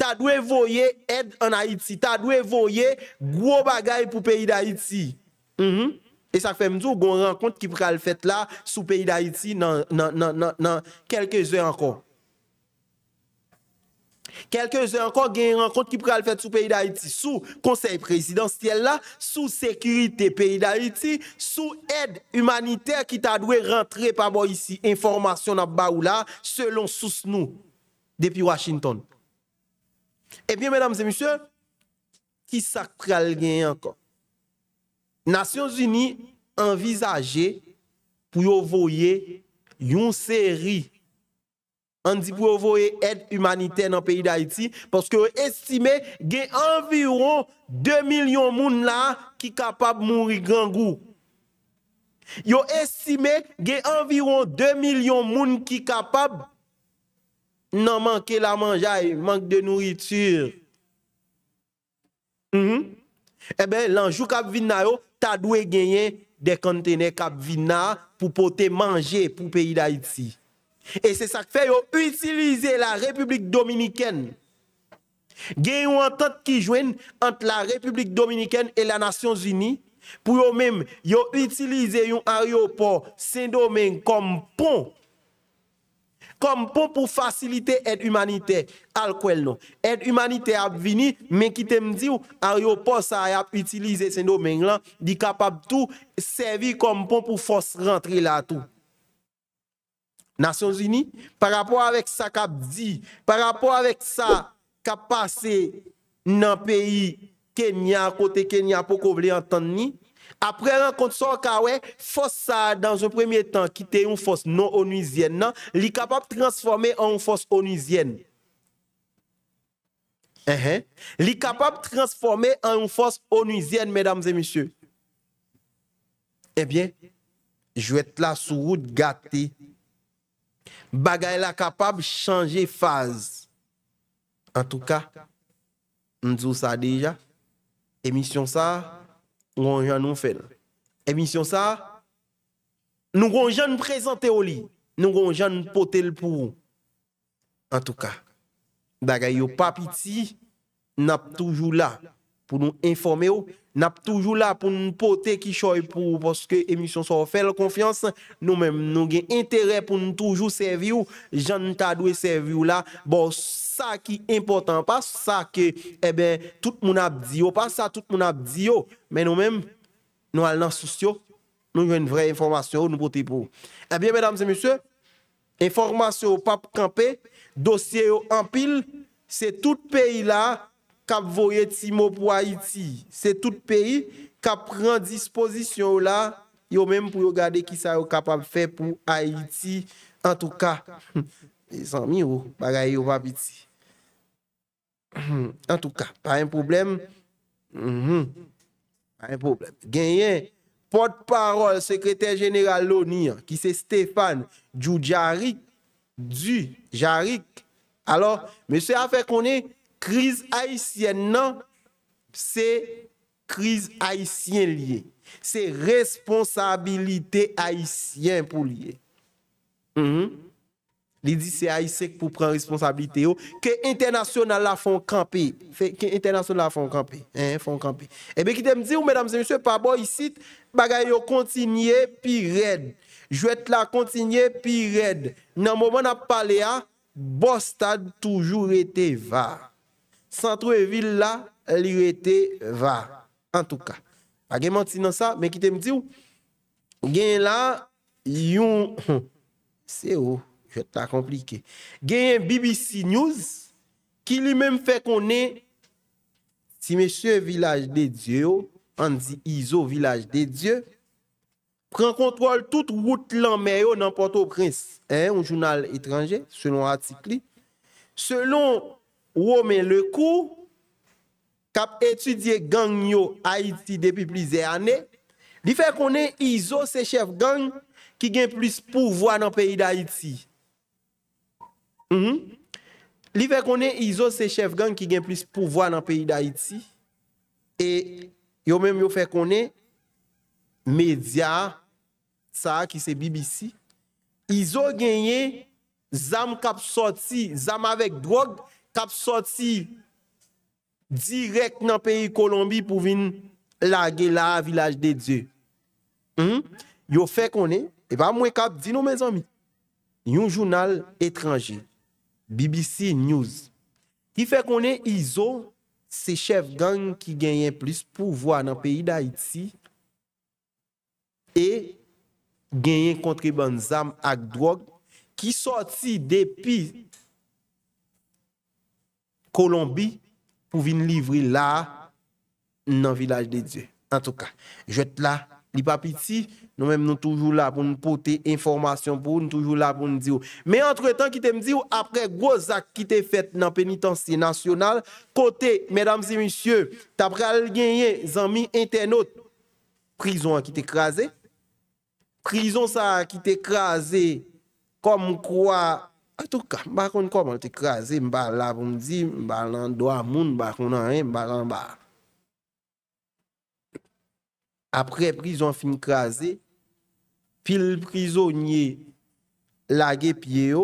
[SPEAKER 1] Ta dwe voye ed an Haïti. Ta dwe voye gwo bagay pou peyi d'Haïti. E sa fe mdou gon renkont ki pral fèt la sou peyi d'Haïti nan kelke zè anko. Kèlke zè ankon gen renkont ki pou kèl fèt sou peyi d'Haïti, sou konsey presidansi tèl la, sou sekirite peyi d'Haïti, sou ed humanitè ki ta dwe rentre pa bo yisi, informasyon ap ba ou la, selon sous nou, depi Washington. Epi, eh mèdames et monsieurs, ki sak prèl gen ankon? Nasyons Unis envizaje pou yo voye yon seri. An di pou yo vowe et humanitè nan peyi da iti, porske yo estime gen environ 2 milyon moun la ki kapab mouri gran gou. Yo estime gen environ 2 milyon moun ki kapab nan manke la manjaye, manke de nouritur. Mhm. E eh ben lanjou kap vinna yo, ta dwe genyen de kontene kap vinna pou pote manje pou peyi da iti. E se sak fe yo utilize la Republik Dominiken Gen yon an tot ki jwen Ant la Republik Dominiken E la Nasyon Zini Pou yo men yo utilize yon Ario Port Sen domen kom pon Kom pon pou fasilite Et humanite al kwel non Et humanite ap vini Men ki tem di ou Ario Port sa ap utilize sen domen lan Di kapab tou Servi kom pon pou fos rentre la tou Nasyon Zini, par rapport avèk sa kap di, par rapport avèk sa kap pase nan peyi Kenya, kote Kenya pou kobli an ton ni, apre renkontso akawè, fòs sa dan joun premye tan kite yon fòs non onizyen nan, li kapap transforme an yon fòs onizyen. Uh-huh. Li kapap transforme an yon fòs onizyen, mèdames et monsieurs. Ebyen, eh jwè tla sou wout gate bagay la capable changer phase. En tout cas, nous ça déjà. Émission ça, on j'en nous fait. Émission ça, nous présenter au lit, nous allons jeune poter pour. En tout cas, bagay yo n'a toujours là pour nous informer nap toujou la pou nou pote ki choy pou, poske emisyon sou fèl konfians, nou mèm nou gen interè pou nou toujou sèvi ou, jan nou ta dwe sèvi ou la, bon sa ki important, pas sa ki eh tout moun ap di yo, pas sa tout moun ap di yo, mè nou mèm nou al nan sou syo, nou gen vreye informasyon nou pote pou. Ebyen eh mèdam se mèsyo, informasyon ou pap kampè, dosye ou ampil, se tout peyi la, ka voye ti mo pou Haiti. Se tout peyi, ka pren disposisyon ou la, yo menm pou yo gade ki sa yo kapab fe pou Haiti. En tout ka, yon san mi ou, bagay yo wapiti. En tout ka, pa yon problem, mhm. pa yon problem. Genyen, pot parol, sekretèr jenèral louni, ki se Stéphane, djou Djarik, djou Djarik. Alors, mè se a fe konè, kriz haisyen nan, se kriz haisyen liye. Se responsabilite haisyen pou liye. Mhm. Li di se haisyen pou pren responsabilite yo. Ke internasyon la fon kampe. Fe, ke internasyon la fon kampe. E beki de m di ou, mèdamse, mèche, mèche, pa bo yisit, bagay yo kontinye pi red. Jwèt la kontinye pi red. Nan mwoman ap pale a, bostad toujou rete va. San tou e vil la, li ou ete va. An tou ka. Pa gen man ti nan sa, men ki te mdi ou. Gen la, yon, se ou, jwet ta komplike. Gen BBC News, ki li men fe konen, ti meshe village de Diyo, an di Izo village de Diyo, pren kontrol tout wout lan meyo nan Port-au-Prince. Un jounal etranje, selon atikli. Selon, wou men le kou, kap etudye gang yo Haiti depi plize ane, li fe konen Izo se chef gang ki gen plus pouvoa nan peyi da Haiti. Mhm. Li fe konen Izo se chef gang ki gen plus pouvoa nan peyi da Haiti. E yo men yo fe konen media, sa ki se BBC, Izo genye zam kap soti, zam avek drog, kap soti direk nan peyi Kolombi pou vin lage la a vilaj de Diyo. Hmm? Yon fe konen, e ba mwen kap di nou men zami, yon jounal etranji, BBC News, ki fe konen Izo, se chef gang ki genyen plus pouvoa nan peyi Daiti, e genyen kontribansam ak drog, ki soti depi Kolombi pou vin livri la nan vilaj de Diyo. En tout ka, jwet la, li papiti, nou men m nou toujou la pou nou pote informasyon pou, nou toujou la pou nou diyo. Me entretan ki te m diyo, apre gwo zak ki te fet nan penitansye nasyonal, kote, medam si misyo, tapre al genye zanmi internot, prizon ki te krasi, prizon sa ki te krasi, kom m kwa... E touka, mba kon kon mwen te krasi, mba la pou mdi, mba lan do a moun, mba kon nan en, mba lan ba. Apre prizon fin krasi, pil prizonye lage piye yo,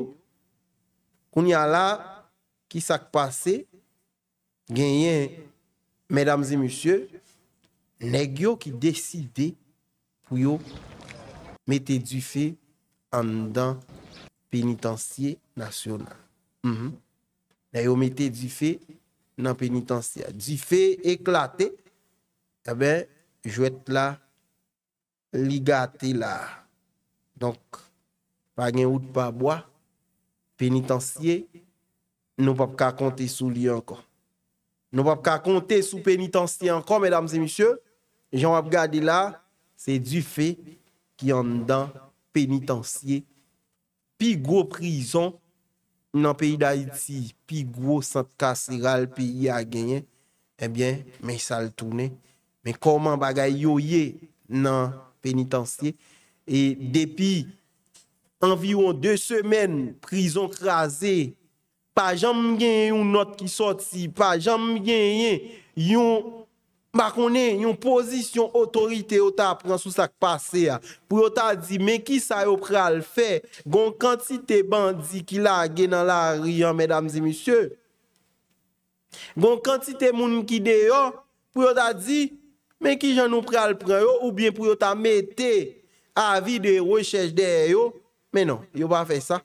[SPEAKER 1] kon ya la, ki sak pase, genyen, medamzi musye, ne gyo ki deside pou yo mette di fe andan kwa. penitansiye nasyonal. Da mhm. yo mette di fe nan penitansiye. Di fe eklate, eh ya ben, jwet la ligate la. Donk, pa gen ou d'pabo a, penitansiye, nou pa pka konte sou li ankon. Nou pa pka konte sou penitansiye ankon, menamze misye, jan wap gade la, se di fe ki an dan penitansiye nasyonal. Pi gwo prizon nan peyi da iti, pi gwo sant kaseyral peyi a genyen, ebyen, eh men sal tounen. Men koman bagay yo ye nan penitansye, e depi anviyon de semen prizon krasen, pa jam genyen yon not ki sot si, pa jam genyen yon... Bakone, yon pozisyon otorite yo ta apren sou sak pase ya. Pou yo ta di men ki sa yo pre al fe, gon kantite bandi ki lage nan la riyan, mèdames et monsye. Gon kantite moun mkide yo, pou yo ta di men ki jan nou pre al pre yo, ou bien pou yo ta mette avi de rechèche de yo. Mè non, yo ba fe sa.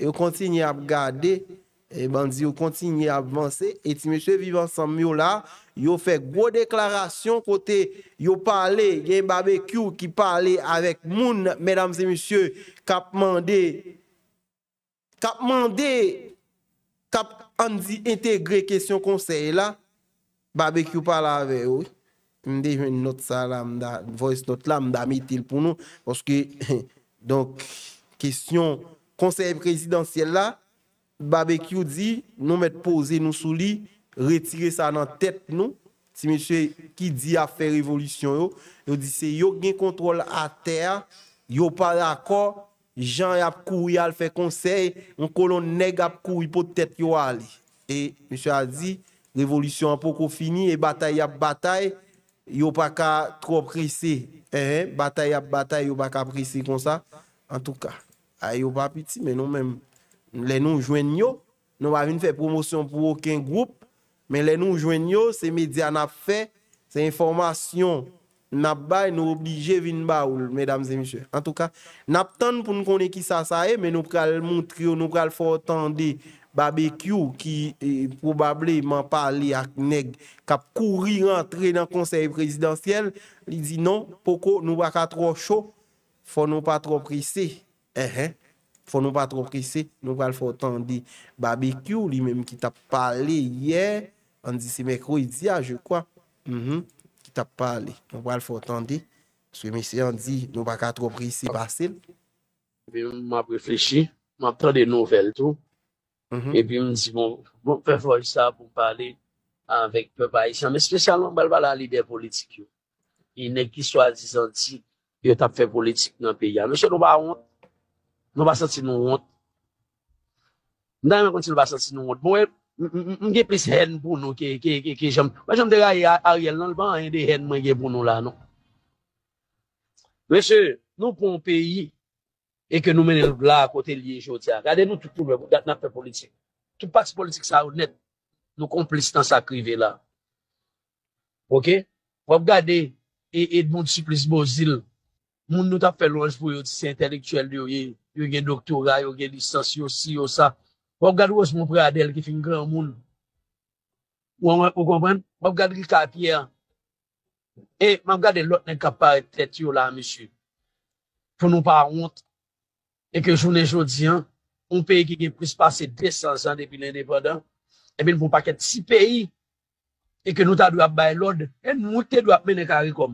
[SPEAKER 1] Yo kontini ap gade yo. e bandi yo kontinye avanse, eti mèche vive ansam yo la, yo fek bo deklarasyon, kote yo pale, gen Babekyu ki pale avek moun, mèdames et mèche, kap mande, kap mande, kap andi integre kesyon konsey la, Babekyu pale avek, mède yon not sa la, mda voice not la, mda amitil pou nou, poske, donk, kesyon konsey prezidentsel la, barbecue dit, nous mettre poser nous sous lit, retirer ça dans tête nous. Si monsieur qui dit à faire révolution yo, yo dit c'est yo gain contrôle à terre, yo pas d'accord, Jean a couru à faire conseil, on colonne nèg a couru pour tête yo aller. Et monsieur a dit révolution a pas fini et bataille a bataille, yo pas trop pressé. hein eh, eh, bataille a bataille, yo pas ka pressé comme ça. En tout cas, a yo pas petit mais nous même Lè nou jwen yo, nou ba vin fè promosyon pou ouken group, men lè nou jwen yo, se media nap fè, se informasyon nap bay, nou oblije vin ba ou, mèdames et messieurs. An tou ka, nap tan pou nou konen ki sa sa e, men nou pral moun triyo, nou pral fò tan de barbecue, ki eh, pou bable man pale ak neg, kap kouri rentre nan konsey presidansyel, li di non, poko nou ba ka tro chò, fò nou pa tro prisè, eh eh. Fon nou pa tro prese, nou pa l fote an de. Babikyo li menm ki tap pale ye, an di se mekro idia, je kwa. Ki tap pale, nou pa l fote an de. Sou yon mese an di, nou pa ka tro prese basel.
[SPEAKER 2] Be yon m ap reflechi, m ap tra de nouvel tou. E bi yon m zi bon, m pou fè fòj sa pou pale anvek pe pa yon. Mè spesyalon, m bal bala li de politik yo. Yon ne ki swa dizanti, yon tap fè politik nan pe ya. Mè se nou pa hont. Nou ba sati nou wot. Mda yon mwen konti nou ba sati nou wot. Mwen gen plis hen pou nou ki jom. Majan mdera yon Ariel nan lban, yon de hen mwen gen pou nou la nou. Mwen se, nou pou mwen peyi e ke nou mene l vla kote liye jote. Gade nou tout pou mwen pou dat nan pe politik. Tout pa kse politik sa ou net nou komplicitans a krive la. Ok? Wap gade, e dmon tsuplis bo zil, moun nou tap pe longe pou yon tse intelektuel diyo yon. Yo gen doktora, yo gen lisansi yo si yo sa. Wap gad wos moun preadel ki fin gran moun. Wap gad wos moun preadel ki fin gran moun. E, wap gad e lot nen kapare tete yo la, misyu. Foun nou pa honte, e ke jounen joudian, moun peyi ki gen pwis pase desansan depi nen depadan, e bin pou paket si peyi, e ke nou ta dwa bay lod, e nou te dwa menen karikom.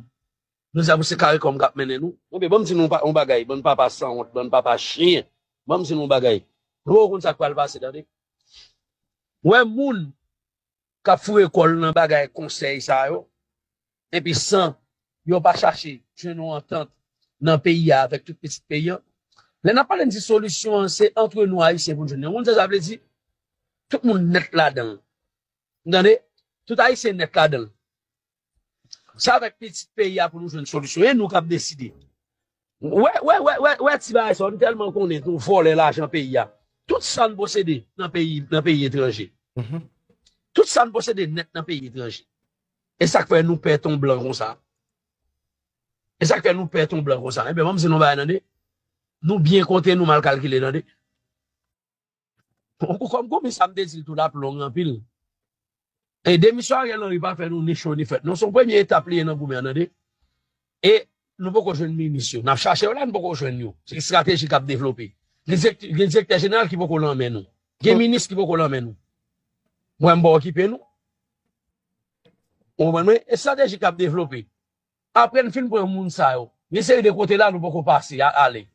[SPEAKER 2] Nou zavou se kare kom gap menen nou. Mbe bom si nou bagay. Bon papa san, bon papa chine. Bom si nou bagay. Rou kon sa kwa l vase. Mwen moun ka fwe kol nan bagay konsey sa yo. Epi san, yo pa chache, jen nou entente nan peyi ya, vek tout petit peyi ya. Le napale nzi solusyon se antre nou a yi se bon jene. Mwen zavou le di, tout moun net la den. Mwen gande, tout a yi se net la den. Mwen gande, Sa vek peti te peya pou nou joun soulysyon, e nou kap deside. Ouè, ouè, ouè, ouè, ouè, ouè, ti ba yon. Nou telman konen ton fol elaj an peya. Tout san bosede nan peyi, nan peyi etranje. Mhm. Tout san bosede net nan peyi etranje. E sak fè nou pè ton blan kousan. E sak fè nou pè ton blan kousan. E bè mam zin nou bay nan de, nou byen konten nou mal kalkile nan de. Pon kou kom komi san dedil tout la plon an pil. E demisyon an gen nou li pa fè nou ni chou ni fèt. Nou son premye etap li en nou gouverne bon. de. E nou pou koujwen minisyon. Naf chache ou la nou pou koujwen nou. Se ki strateji kap devlopi. Gen disekte genal ki pou kou lan men nou. Gen minis ki pou kou lan men nou. Mwen mba okipen nou. Mwen mwen, e strateji kap devlopi. A pren film pou yon moun sa yo. Mwen se yon de kote la nou pou kou pasi. A le.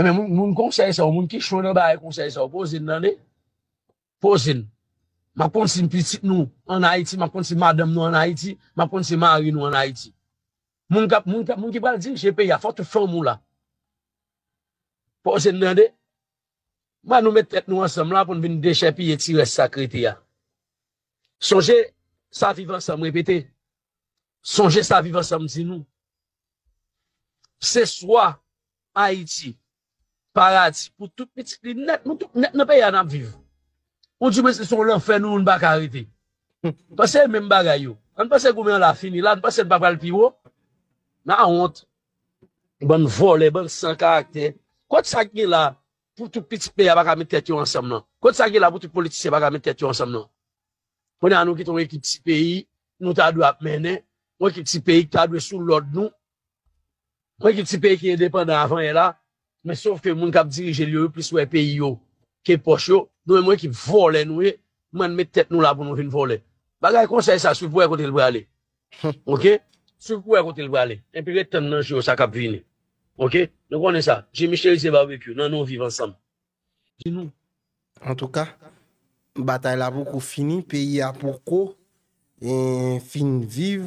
[SPEAKER 2] Mwen moun konsey sa yo. Mwen moun ki chou nan ba yon konsey sa yo. Po zin nan de. Po zin. Ma kont si mpitit nou an Haiti, ma kont si madam nou an Haiti, ma kont si mari nou an Haiti. Moun kap, moun kap, moun ki bal di, jepè ya, fote fò mou la. Po, jen lènde, man nou met tèt nou an sem la pou nou veni dechè pi yeti res sakriti ya. Sonje sa vivan sem repete, sonje sa vivan sem zin nou. Se swa Haiti, parati pou tout piti, net nou pe yan ap vivou. Ou di men se son lè fè nou ou n'ba karite. N'passe mè mbaga yo. N'passe goumen la fini la. N'passe n'papal pi yo. Mè non? non? a honte. Bon volè, bon san karakter. Kwa tsa ki la, pou tou piti pe ya baka mè tèt yo ansam nan. Kwa tsa ki la pou tou politise ya baka mè tèt yo ansam nan. Mwen anou ki ton wè ki piti peyi, nou ta dwe ap menè. Mwen ki piti peyi ki ta dwe sou lòd nou. Mwen ki piti peyi ki yè depen avan yè la. Mè souf ke mwen kap dirije lyo yo plus wè peyi yo ke poch yo. Nou e mwen ki vole nou e, mwen mè tèt nou la pou nou vin vole. Bagay konsey sa, sou pou e kote l vwe ale. Ok? Sou pou e kote l vwe ale. E pire tem nan jyo sa kap vwine. Ok? Nou konen sa, jimichelize babekyo nan nou viv ansam.
[SPEAKER 1] Din nou. En tou ka, batay la vwokou fini, peyi apoko, fin viv,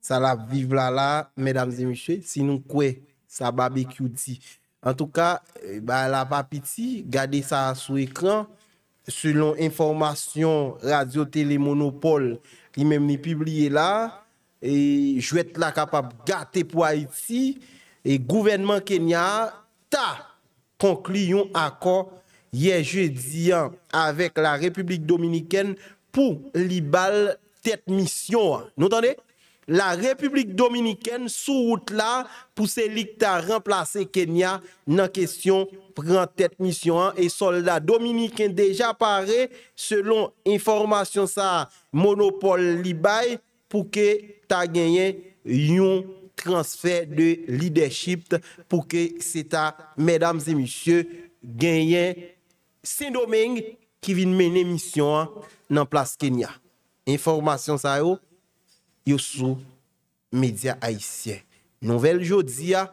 [SPEAKER 1] sa la viv la la, medam jimichelize, sin nou kwe sa babekyo di. An tou ka, la papiti, gade sa sou ekran, selon informasyon Radio Tele Monopole, ki mem ni pibliye la, e jwet la kapap gate pou Haiti, e gouvenman Kenya ta konklyon akon ye je diyan avek la Republik Dominiken pou li bal tet misyon. Nou tande? La Republik Dominikèn sou out la pou se lik ta remplase Kenya nan kesyon prentet misyon an. E soldat Dominikèn deja pare selon informasyon sa monopole libay pou ke ta genyen yon transfer de lideship pou ke se ta genyen sen domeng ki vin menen misyon an nan plase Kenya. Informasyon sa yo. yo sous Haïtien. haïtien Nouvelle jodi a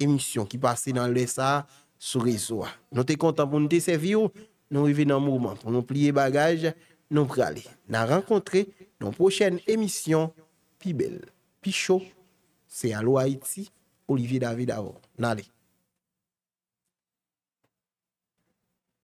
[SPEAKER 1] émission qui passe dans le S.A. sur réseau. Nous sommes contents pour nous te servir, nous vivons dans le moment pour nous plier bagages, nous praler. Nous rencontrer dans prochaine émission Pibel belle, pi chaud. C'est à Haïti, Olivier David Avon. N'allez.